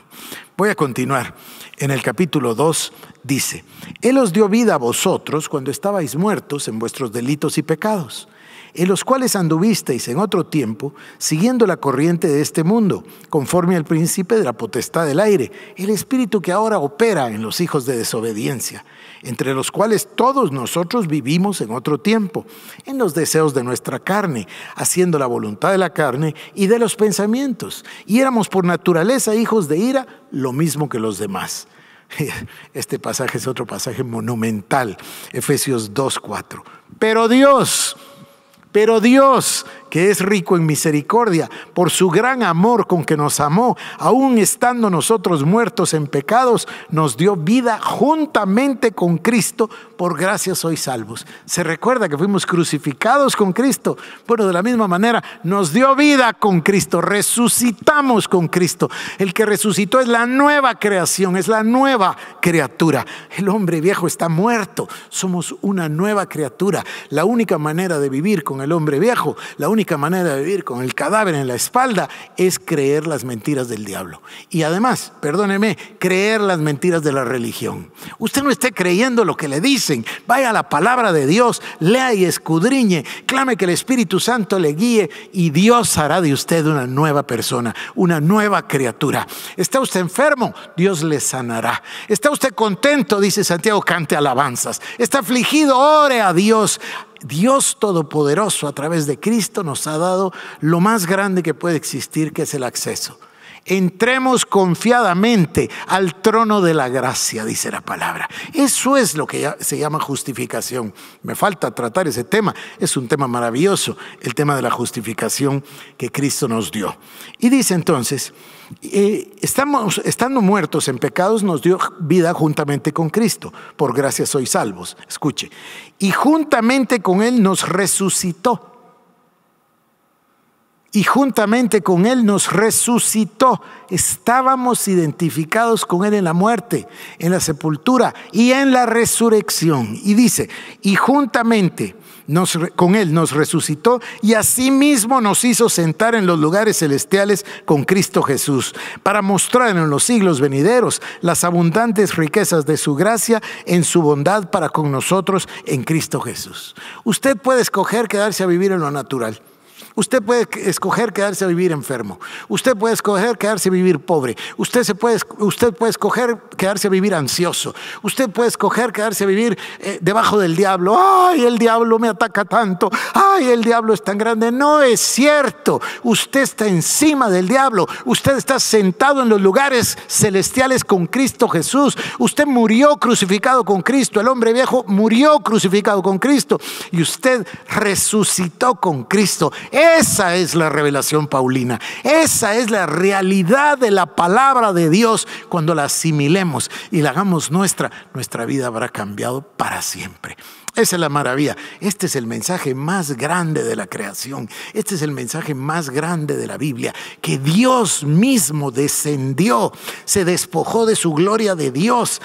A: Voy a continuar en el capítulo 2 dice, Él os dio vida a vosotros cuando estabais muertos en vuestros delitos y pecados, en los cuales anduvisteis en otro tiempo, siguiendo la corriente de este mundo, conforme al príncipe de la potestad del aire, el espíritu que ahora opera en los hijos de desobediencia entre los cuales todos nosotros vivimos en otro tiempo, en los deseos de nuestra carne, haciendo la voluntad de la carne y de los pensamientos. Y éramos por naturaleza hijos de ira, lo mismo que los demás. (laughs) Este pasaje es otro pasaje monumental, Efesios 2.4. Pero Dios, pero Dios que es rico en misericordia, por su gran amor con que nos amó, aun estando nosotros muertos en pecados, nos dio vida juntamente con Cristo, por gracia sois salvos. ¿Se recuerda que fuimos crucificados con Cristo? Bueno, de la misma manera, nos dio vida con Cristo, resucitamos con Cristo. El que resucitó es la nueva creación, es la nueva criatura. El hombre viejo está muerto, somos una nueva criatura. La única manera de vivir con el hombre viejo, la única manera de vivir con el cadáver en la espalda es creer las mentiras del diablo. Y además, perdóneme, creer las mentiras de la religión. Usted no esté creyendo lo que le dicen. Vaya a la palabra de Dios, lea y escudriñe, clame que el Espíritu Santo le guíe y Dios hará de usted una nueva persona, una nueva criatura. ¿Está usted enfermo? Dios le sanará. ¿Está usted contento? Dice Santiago, cante alabanzas. ¿Está afligido? Ore a Dios Dios Todopoderoso a través de Cristo nos ha dado lo más grande que puede existir, que es el acceso. Entremos confiadamente al trono de la gracia, dice la palabra. Eso es lo que se llama justificación. Me falta tratar ese tema. Es un tema maravilloso, el tema de la justificación que Cristo nos dio. Y dice entonces, eh, estamos, estando muertos en pecados, nos dio vida juntamente con Cristo. Por gracia sois salvos. Escuche. Y juntamente con Él nos resucitó y juntamente con Él nos resucitó. Estábamos identificados con Él en la muerte, en la sepultura y en la resurrección. Y dice, y juntamente con Él nos resucitó y asimismo nos hizo sentar en los lugares celestiales con Cristo Jesús, para mostrar en los siglos venideros las abundantes riquezas de su gracia en su bondad para con nosotros en Cristo Jesús. Usted puede escoger quedarse a vivir en lo natural. Usted puede escoger quedarse a vivir enfermo. Usted puede escoger quedarse a vivir pobre. Usted, se puede, usted puede escoger quedarse a vivir ansioso. Usted puede escoger quedarse a vivir eh, debajo del diablo. ¡Ay, el diablo me ataca tanto! ¡Ay, el diablo es tan grande! No es cierto. Usted está encima del diablo. Usted está sentado en los lugares celestiales con Cristo Jesús. Usted murió crucificado con Cristo. El hombre viejo murió crucificado con Cristo. Y usted resucitó con Cristo. Esa es la revelación paulina. Esa es la realidad de la palabra de Dios. Cuando la asimilemos y la hagamos nuestra, nuestra vida habrá cambiado para siempre. Esa es la maravilla. Este es el mensaje más grande de la creación. Este es el mensaje más grande de la Biblia. Que Dios mismo descendió, se despojó de su gloria de Dios.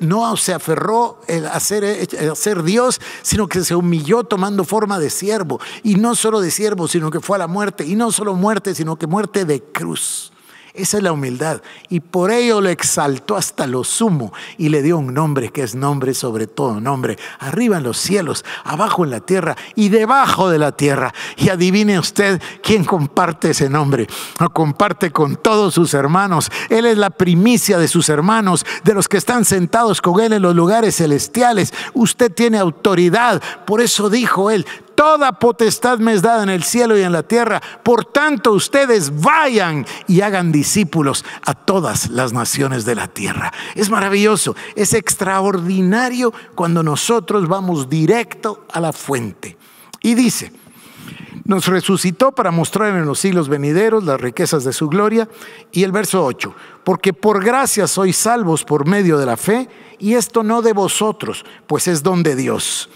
A: no se aferró a ser Dios, sino que se humilló tomando forma de siervo. Y no solo de siervo, sino que fue a la muerte. Y no solo muerte, sino que muerte de cruz. Esa es la humildad. Y por ello lo exaltó hasta lo sumo y le dio un nombre que es nombre sobre todo nombre. Arriba en los cielos, abajo en la tierra y debajo de la tierra. Y adivine usted quién comparte ese nombre. Lo comparte con todos sus hermanos. Él es la primicia de sus hermanos, de los que están sentados con él en los lugares celestiales. Usted tiene autoridad. Por eso dijo él, toda potestad me es dada en el cielo y en la tierra. Por tanto, ustedes vayan y hagan discípulos a todas las naciones de la tierra. Es maravilloso, es extraordinario cuando nosotros vamos directo a la fuente. Y dice, nos resucitó para mostrar en los siglos venideros las riquezas de su gloria. Y el verso 8, porque por gracia sois salvos por medio de la fe, y esto no de vosotros, pues es don de Dios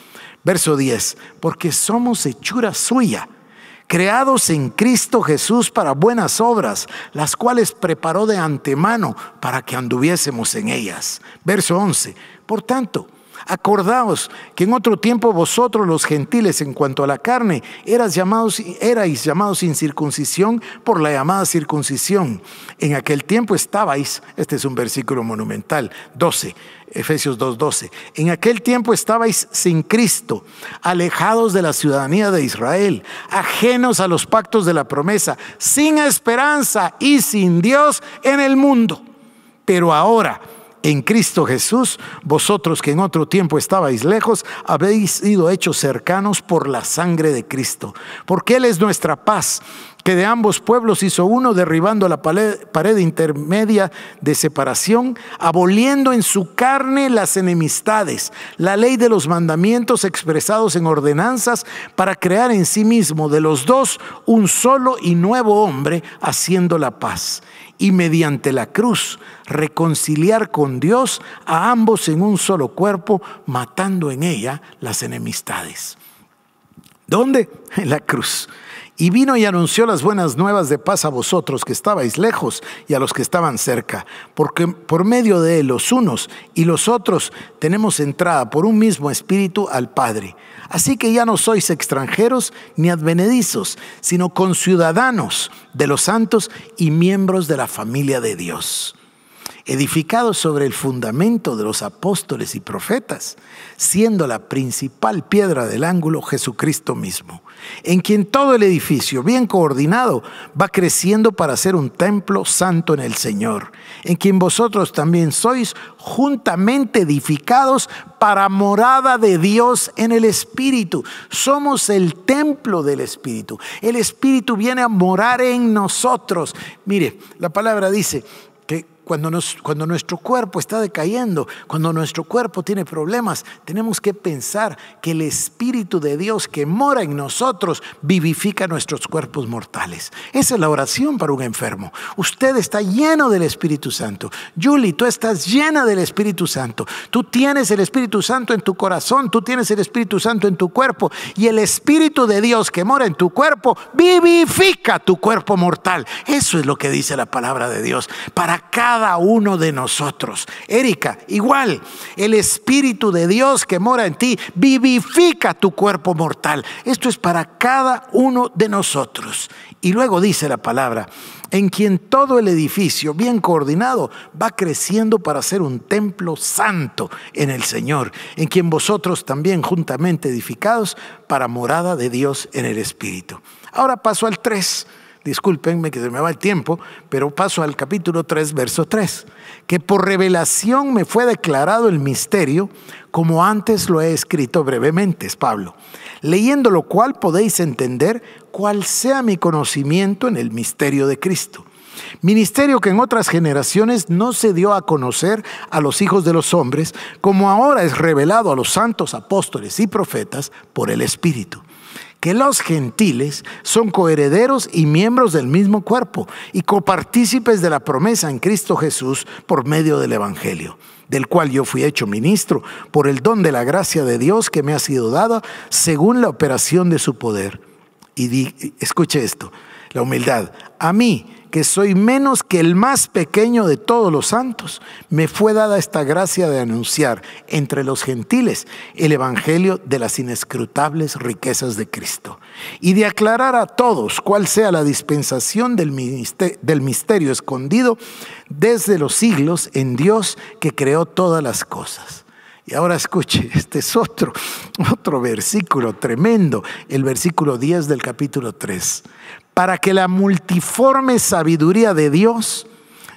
A: Verso 10, porque somos hechura suya, creados en Cristo Jesús para buenas obras, las cuales preparó de antemano para que anduviésemos en ellas. Verso 11, por tanto, Acordaos que en otro tiempo vosotros los gentiles en cuanto a la carne eras llamados, erais llamados sin circuncisión por la llamada circuncisión. En aquel tiempo estabais, este es un versículo monumental, 12, Efesios 2.12, en aquel tiempo estabais sin Cristo, alejados de la ciudadanía de Israel, ajenos a los pactos de la promesa, sin esperanza y sin Dios en el mundo. Pero ahora, en Cristo Jesús, vosotros que en otro tiempo estabais lejos, habéis sido hechos cercanos por la sangre de Cristo, porque Él es nuestra paz, que de ambos pueblos hizo uno, derribando la pared, intermedia de separación, aboliendo en su carne las enemistades, la ley de los mandamientos expresados en ordenanzas, para crear en sí mismo de los dos un solo y nuevo hombre, haciendo la paz y mediante la cruz reconciliar con Dios a ambos en un solo cuerpo, matando en ella las enemistades. ¿Dónde? En la cruz. Y vino y anunció las buenas nuevas de paz a vosotros que estabais lejos y a los que estaban cerca, porque por medio de él los unos y los otros tenemos entrada por un mismo espíritu al Padre. Así que ya no sois extranjeros ni advenedizos, sino conciudadanos de los santos y miembros de la familia de Dios edificado sobre el fundamento de los apóstoles y profetas, siendo la principal piedra del ángulo Jesucristo mismo, en quien todo el edificio, bien coordinado, va creciendo para ser un templo santo en el Señor, en quien vosotros también sois juntamente edificados para morada de Dios en el Espíritu. Somos el templo del Espíritu. El Espíritu viene a morar en nosotros. Mire, la palabra dice, cuando, nuestro cuerpo está decayendo, cuando nuestro cuerpo tiene problemas, tenemos que pensar que el Espíritu de Dios que mora en nosotros vivifica nuestros cuerpos mortales. Esa es la oración para un enfermo. Usted está lleno del Espíritu Santo. Julie, tú estás llena del Espíritu Santo. Tú tienes el Espíritu Santo en tu corazón, tú tienes el Espíritu Santo en tu cuerpo y el Espíritu de Dios que mora en tu cuerpo vivifica tu cuerpo mortal. Eso es lo que dice la palabra de Dios. Para cada cada uno de nosotros. Erika, igual, el Espíritu de Dios que mora en ti vivifica tu cuerpo mortal. Esto es para cada uno de nosotros. Y luego dice la palabra, en quien todo el edificio bien coordinado va creciendo para ser un templo santo en el Señor, en quien vosotros también juntamente edificados para morada de Dios en el Espíritu. Ahora paso al 3 discúlpenme que se me va el tiempo, pero paso al capítulo 3, verso 3, que por revelación me fue declarado el misterio, como antes lo he escrito brevemente, es Pablo, leyendo lo cual podéis entender cuál sea mi conocimiento en el misterio de Cristo. Ministerio que en otras generaciones no se dio a conocer a los hijos de los hombres, como ahora es revelado a los santos apóstoles y profetas por el Espíritu que los gentiles son coherederos y miembros del mismo cuerpo y copartícipes de la promesa en Cristo Jesús por medio del Evangelio, del cual yo fui hecho ministro por el don de la gracia de Dios que me ha sido dada según la operación de su poder. Y escuche esto, la humildad. A mí, que soy menos que el más pequeño de todos los santos, me fue dada esta gracia de anunciar entre los gentiles el Evangelio de las inescrutables riquezas de Cristo y de aclarar a todos cuál sea la dispensación del misterio, escondido desde los siglos en Dios que creó todas las cosas. Y ahora escuche, (laughs) este es otro, otro versículo tremendo, el versículo 10 del capítulo 3 para que la multiforme sabiduría de Dios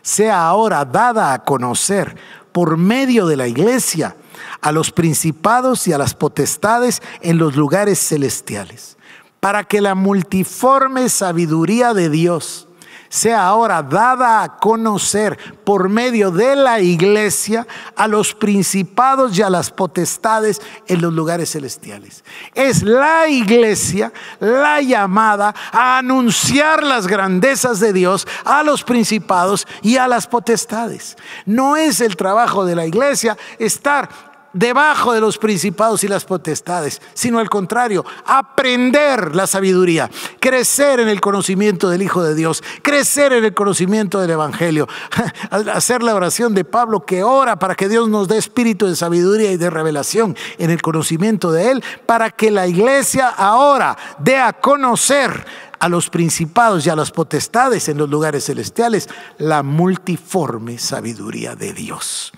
A: sea ahora dada a conocer por medio de la iglesia a los principados y a las potestades en los lugares celestiales, para que la multiforme sabiduría de Dios sea ahora dada a conocer por medio de la iglesia a los principados y a las potestades en los lugares celestiales. Es la iglesia la llamada a anunciar las grandezas de Dios a los principados y a las potestades. No es el trabajo de la iglesia estar debajo de los principados y las potestades, sino al contrario, aprender la sabiduría, crecer en el conocimiento del Hijo de Dios, crecer en el conocimiento del Evangelio, (laughs) hacer la oración de Pablo que ora para que Dios nos dé espíritu de sabiduría y de revelación en el conocimiento de Él, para que la iglesia ahora dé a conocer a los principados y a las potestades en los lugares celestiales la multiforme sabiduría de Dios.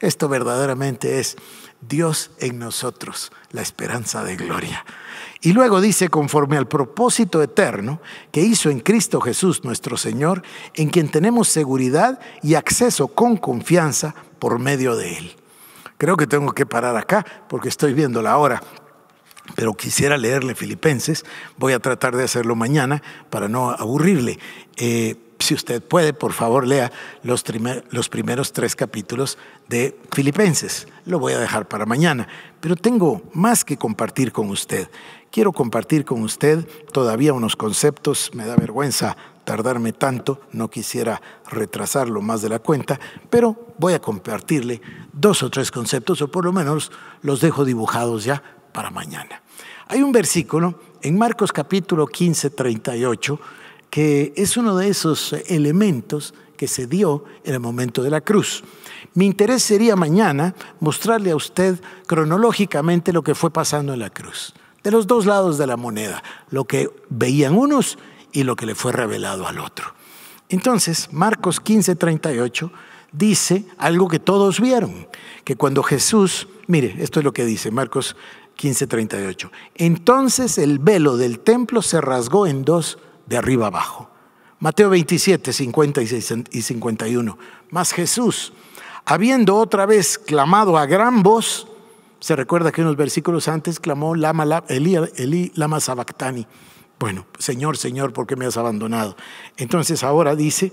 A: Esto verdaderamente es Dios en nosotros, la esperanza de gloria. Y luego dice, conforme al propósito eterno que hizo en Cristo Jesús nuestro Señor, en quien tenemos seguridad y acceso con confianza por medio de Él. Creo que tengo que parar acá porque estoy viendo la hora pero quisiera leerle Filipenses, voy a tratar de hacerlo mañana para no aburrirle. Eh, si usted puede, por favor, lea los, primeros tres capítulos de Filipenses. Lo voy a dejar para mañana. Pero tengo más que compartir con usted. Quiero compartir con usted todavía unos conceptos. Me da vergüenza tardarme tanto, no quisiera retrasarlo más de la cuenta, pero voy a compartirle dos o tres conceptos, o por lo menos los dejo dibujados ya para mañana. Hay un versículo en Marcos capítulo 15, 38 que es uno de esos elementos que se dio en el momento de la cruz. Mi interés sería mañana mostrarle a usted cronológicamente lo que fue pasando en la cruz, de los dos lados de la moneda, lo que veían unos y lo que le fue revelado al otro. Entonces, Marcos 15, 38 dice algo que todos vieron, que cuando Jesús, mire, esto es lo que dice Marcos 15, 38, entonces el velo del templo se rasgó en dos de arriba abajo. Mateo 27, 50 y 51. Mas Jesús, habiendo otra vez clamado a gran voz, se recuerda que unos versículos antes clamó Lama, Elí, Lama Sabactani. Bueno, Señor, Señor, ¿por qué me has abandonado? Entonces ahora dice,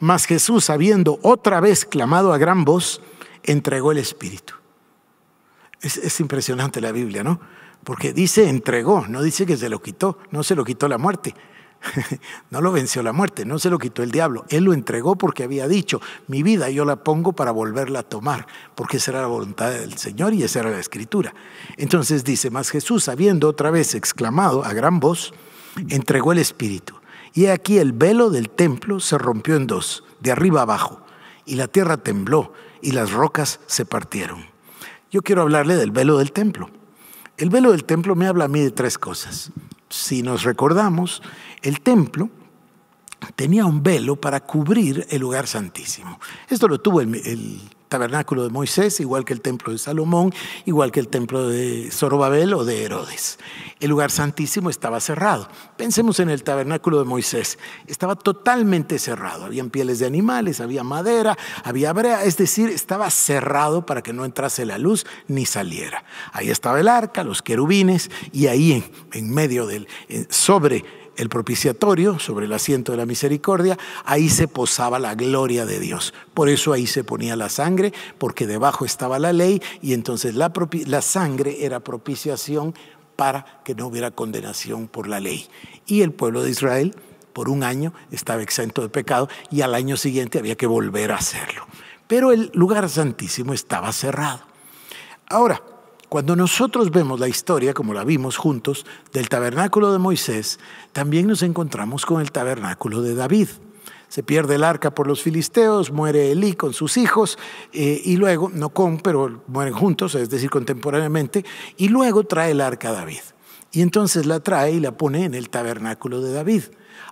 A: mas Jesús, habiendo otra vez clamado a gran voz, entregó el Espíritu. Es, es, impresionante la Biblia, ¿no? Porque dice entregó, no dice que se lo quitó, no se lo quitó la muerte, (laughs) no lo venció la muerte, no se lo quitó el diablo. Él lo entregó porque había dicho, mi vida yo la pongo para volverla a tomar, porque esa era la voluntad del Señor y esa era la escritura. Entonces dice, más Jesús, habiendo otra vez exclamado a gran voz, entregó el Espíritu. Y aquí el velo del templo se rompió en dos, de arriba abajo, y la tierra tembló y las rocas se partieron. Yo quiero hablarle del velo del templo. El velo del templo me habla a mí de tres cosas. Si nos recordamos, el templo tenía un velo para cubrir el lugar santísimo. Esto lo tuvo el, tabernáculo de Moisés, igual que el templo de Salomón, igual que el templo de Zorobabel o de Herodes. El lugar santísimo estaba cerrado. Pensemos en el tabernáculo de Moisés. Estaba totalmente cerrado. Habían pieles de animales, había madera, había brea, es decir, estaba cerrado para que no entrase la luz ni saliera. Ahí estaba el arca, los querubines y ahí en, medio del, sobre el propiciatorio, sobre el asiento de la misericordia, ahí se posaba la gloria de Dios. Por eso ahí se ponía la sangre, porque debajo estaba la ley y entonces la, la sangre era propiciación para que no hubiera condenación por la ley. Y el pueblo de Israel por un año estaba exento de pecado y al año siguiente había que volver a hacerlo. Pero el lugar santísimo estaba cerrado. Ahora, cuando nosotros vemos la historia, como la vimos juntos, del tabernáculo de Moisés, también nos encontramos con el tabernáculo de David. Se pierde el arca por los filisteos, muere Elí con sus hijos, eh, y luego, no con, pero mueren juntos, es decir, contemporáneamente, y luego trae el arca a David. Y entonces la trae y la pone en el tabernáculo de David.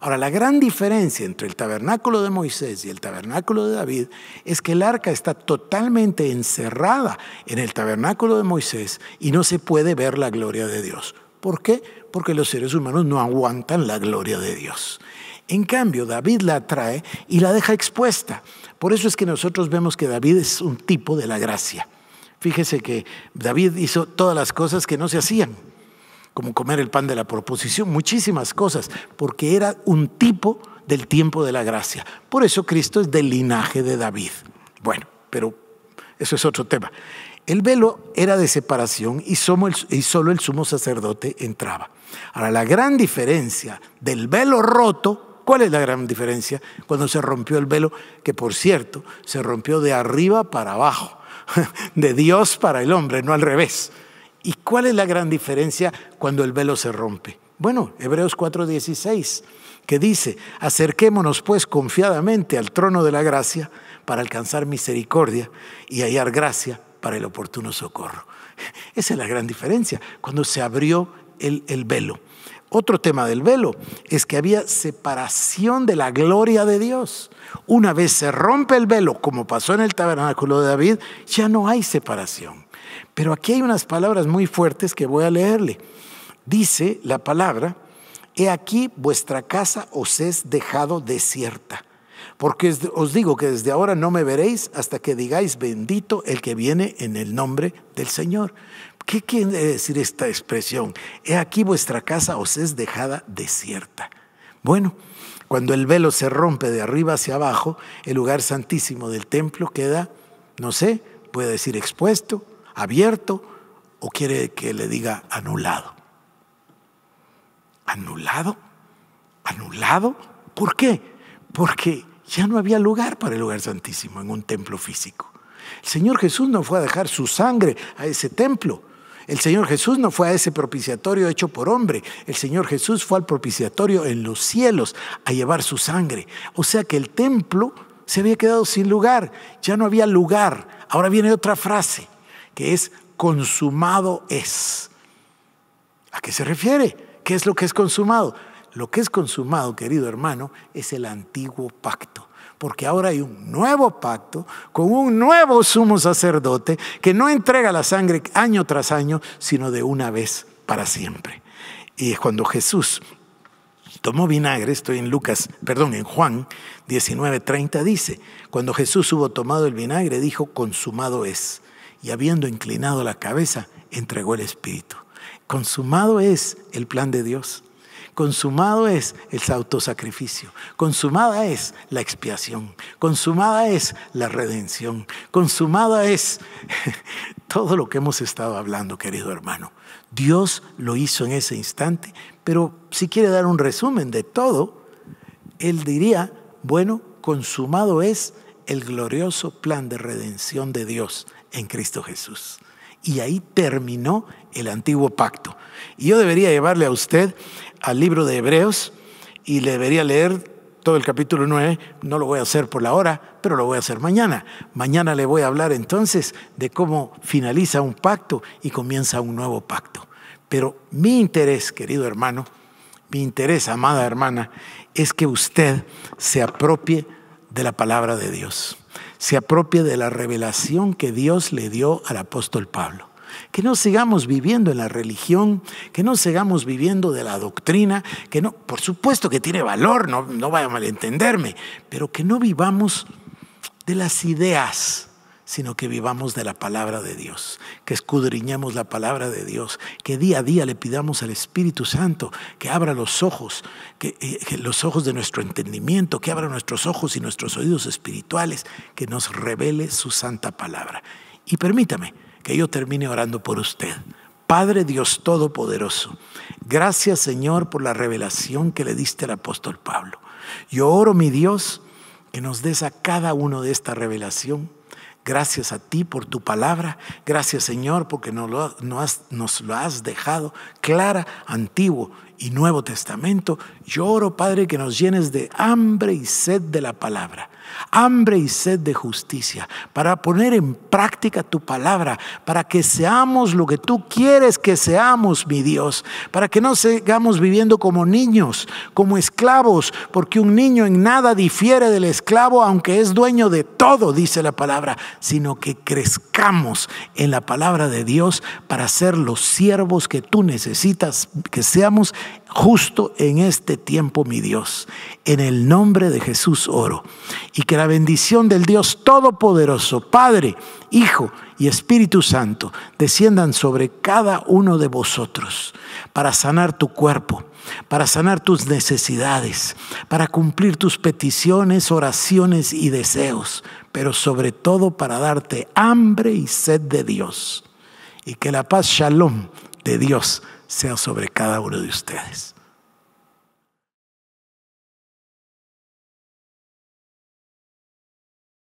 A: Ahora, la gran diferencia entre el tabernáculo de Moisés y el tabernáculo de David es que el arca está totalmente encerrada en el tabernáculo de Moisés y no se puede ver la gloria de Dios. ¿Por qué? Porque los seres humanos no aguantan la gloria de Dios. En cambio, David la atrae y la deja expuesta. Por eso es que nosotros vemos que David es un tipo de la gracia. Fíjese que David hizo todas las cosas que no se hacían como comer el pan de la proposición, muchísimas cosas, porque era un tipo del tiempo de la gracia. Por eso Cristo es del linaje de David. Bueno, pero eso es otro tema. El velo era de separación y, solo el sumo sacerdote entraba. Ahora, la gran diferencia del velo roto, ¿cuál es la gran diferencia? Cuando se rompió el velo, que por cierto, se rompió de arriba para abajo, (laughs) de Dios para el hombre, no al revés. ¿Y cuál es la gran diferencia cuando el velo se rompe? Bueno, Hebreos 4:16, que dice, acerquémonos pues confiadamente al trono de la gracia para alcanzar misericordia y hallar gracia para el oportuno socorro. Esa es la gran diferencia, cuando se abrió el, el velo. Otro tema del velo es que había separación de la gloria de Dios. Una vez se rompe el velo, como pasó en el tabernáculo de David, ya no hay separación. Pero aquí hay unas palabras muy fuertes que voy a leerle. Dice la palabra, he aquí vuestra casa os es dejado desierta. Porque os digo que desde ahora no me veréis hasta que digáis bendito el que viene en el nombre del Señor. ¿Qué quiere decir esta expresión? He aquí vuestra casa os es dejada desierta. Bueno, cuando el velo se rompe de arriba hacia abajo, el lugar santísimo del templo queda, no sé, puede decir expuesto, abierto o quiere que le diga anulado? ¿Anulado? ¿Anulado? ¿Por qué? Porque ya no había lugar para el lugar santísimo en un templo físico. El Señor Jesús no fue a dejar su sangre a ese templo. El Señor Jesús no fue a ese propiciatorio hecho por hombre. El Señor Jesús fue al propiciatorio en los cielos a llevar su sangre. O sea que el templo se había quedado sin lugar. Ya no había lugar. Ahora viene otra frase que es consumado es. ¿A qué se refiere? ¿Qué es lo que es consumado? Lo que es consumado, querido hermano, es el antiguo pacto. Porque ahora hay un nuevo pacto con un nuevo sumo sacerdote que no entrega la sangre año tras año, sino de una vez para siempre. Y es cuando Jesús tomó vinagre, estoy en Lucas, perdón, en Juan 19:30 dice, cuando Jesús hubo tomado el vinagre, dijo, consumado es y habiendo inclinado la cabeza, entregó el Espíritu. Consumado es el plan de Dios. Consumado es el autosacrificio. Consumada es la expiación. Consumada es la redención. Consumada es (laughs) todo lo que hemos estado hablando, querido hermano. Dios lo hizo en ese instante, pero si quiere dar un resumen de todo, Él diría, bueno, consumado es el glorioso plan de redención de Dios en Cristo Jesús. Y ahí terminó el antiguo pacto. Y yo debería llevarle a usted al libro de Hebreos y le debería leer todo el capítulo 9. No lo voy a hacer por la hora, pero lo voy a hacer mañana. Mañana le voy a hablar entonces de cómo finaliza un pacto y comienza un nuevo pacto. Pero mi interés, querido hermano, mi interés, amada hermana, es que usted se apropie de la palabra de Dios se apropie de la revelación que Dios le dio al apóstol Pablo. Que no sigamos viviendo en la religión, que no sigamos viviendo de la doctrina, que no, por supuesto que tiene valor, no, no vaya a malentenderme, pero que no vivamos de las ideas, sino que vivamos de la palabra de Dios, que escudriñemos la palabra de Dios, que día a día le pidamos al Espíritu Santo que abra los ojos, eh, que, los ojos de nuestro entendimiento, que abra nuestros ojos y nuestros oídos espirituales, que nos revele su santa palabra. Y permítame que yo termine orando por usted. Padre Dios Todopoderoso, gracias Señor por la revelación que le diste al apóstol Pablo. Yo oro, mi Dios, que nos des a cada uno de esta revelación Gracias a ti por tu palabra. Gracias Señor porque nos lo, has, nos lo has dejado clara, antiguo y nuevo testamento. Lloro Padre que nos llenes de hambre y sed de la palabra hambre y sed de justicia, para poner en práctica tu palabra, para que seamos lo que tú quieres que seamos, mi Dios, para que no sigamos viviendo como niños, como esclavos, porque un niño en nada difiere del esclavo, aunque es dueño de todo, dice la palabra, sino que crezcamos en la palabra de Dios para ser los siervos que tú necesitas que seamos justo en este tiempo, mi Dios. En el nombre de Jesús oro. Y que la bendición del Dios Todopoderoso, Padre, Hijo y Espíritu Santo, desciendan sobre cada uno de vosotros para sanar tu cuerpo para sanar tus necesidades, para cumplir tus peticiones, oraciones y deseos, pero sobre todo para darte hambre y sed de Dios. Y que la paz shalom de Dios sea sobre cada uno de ustedes.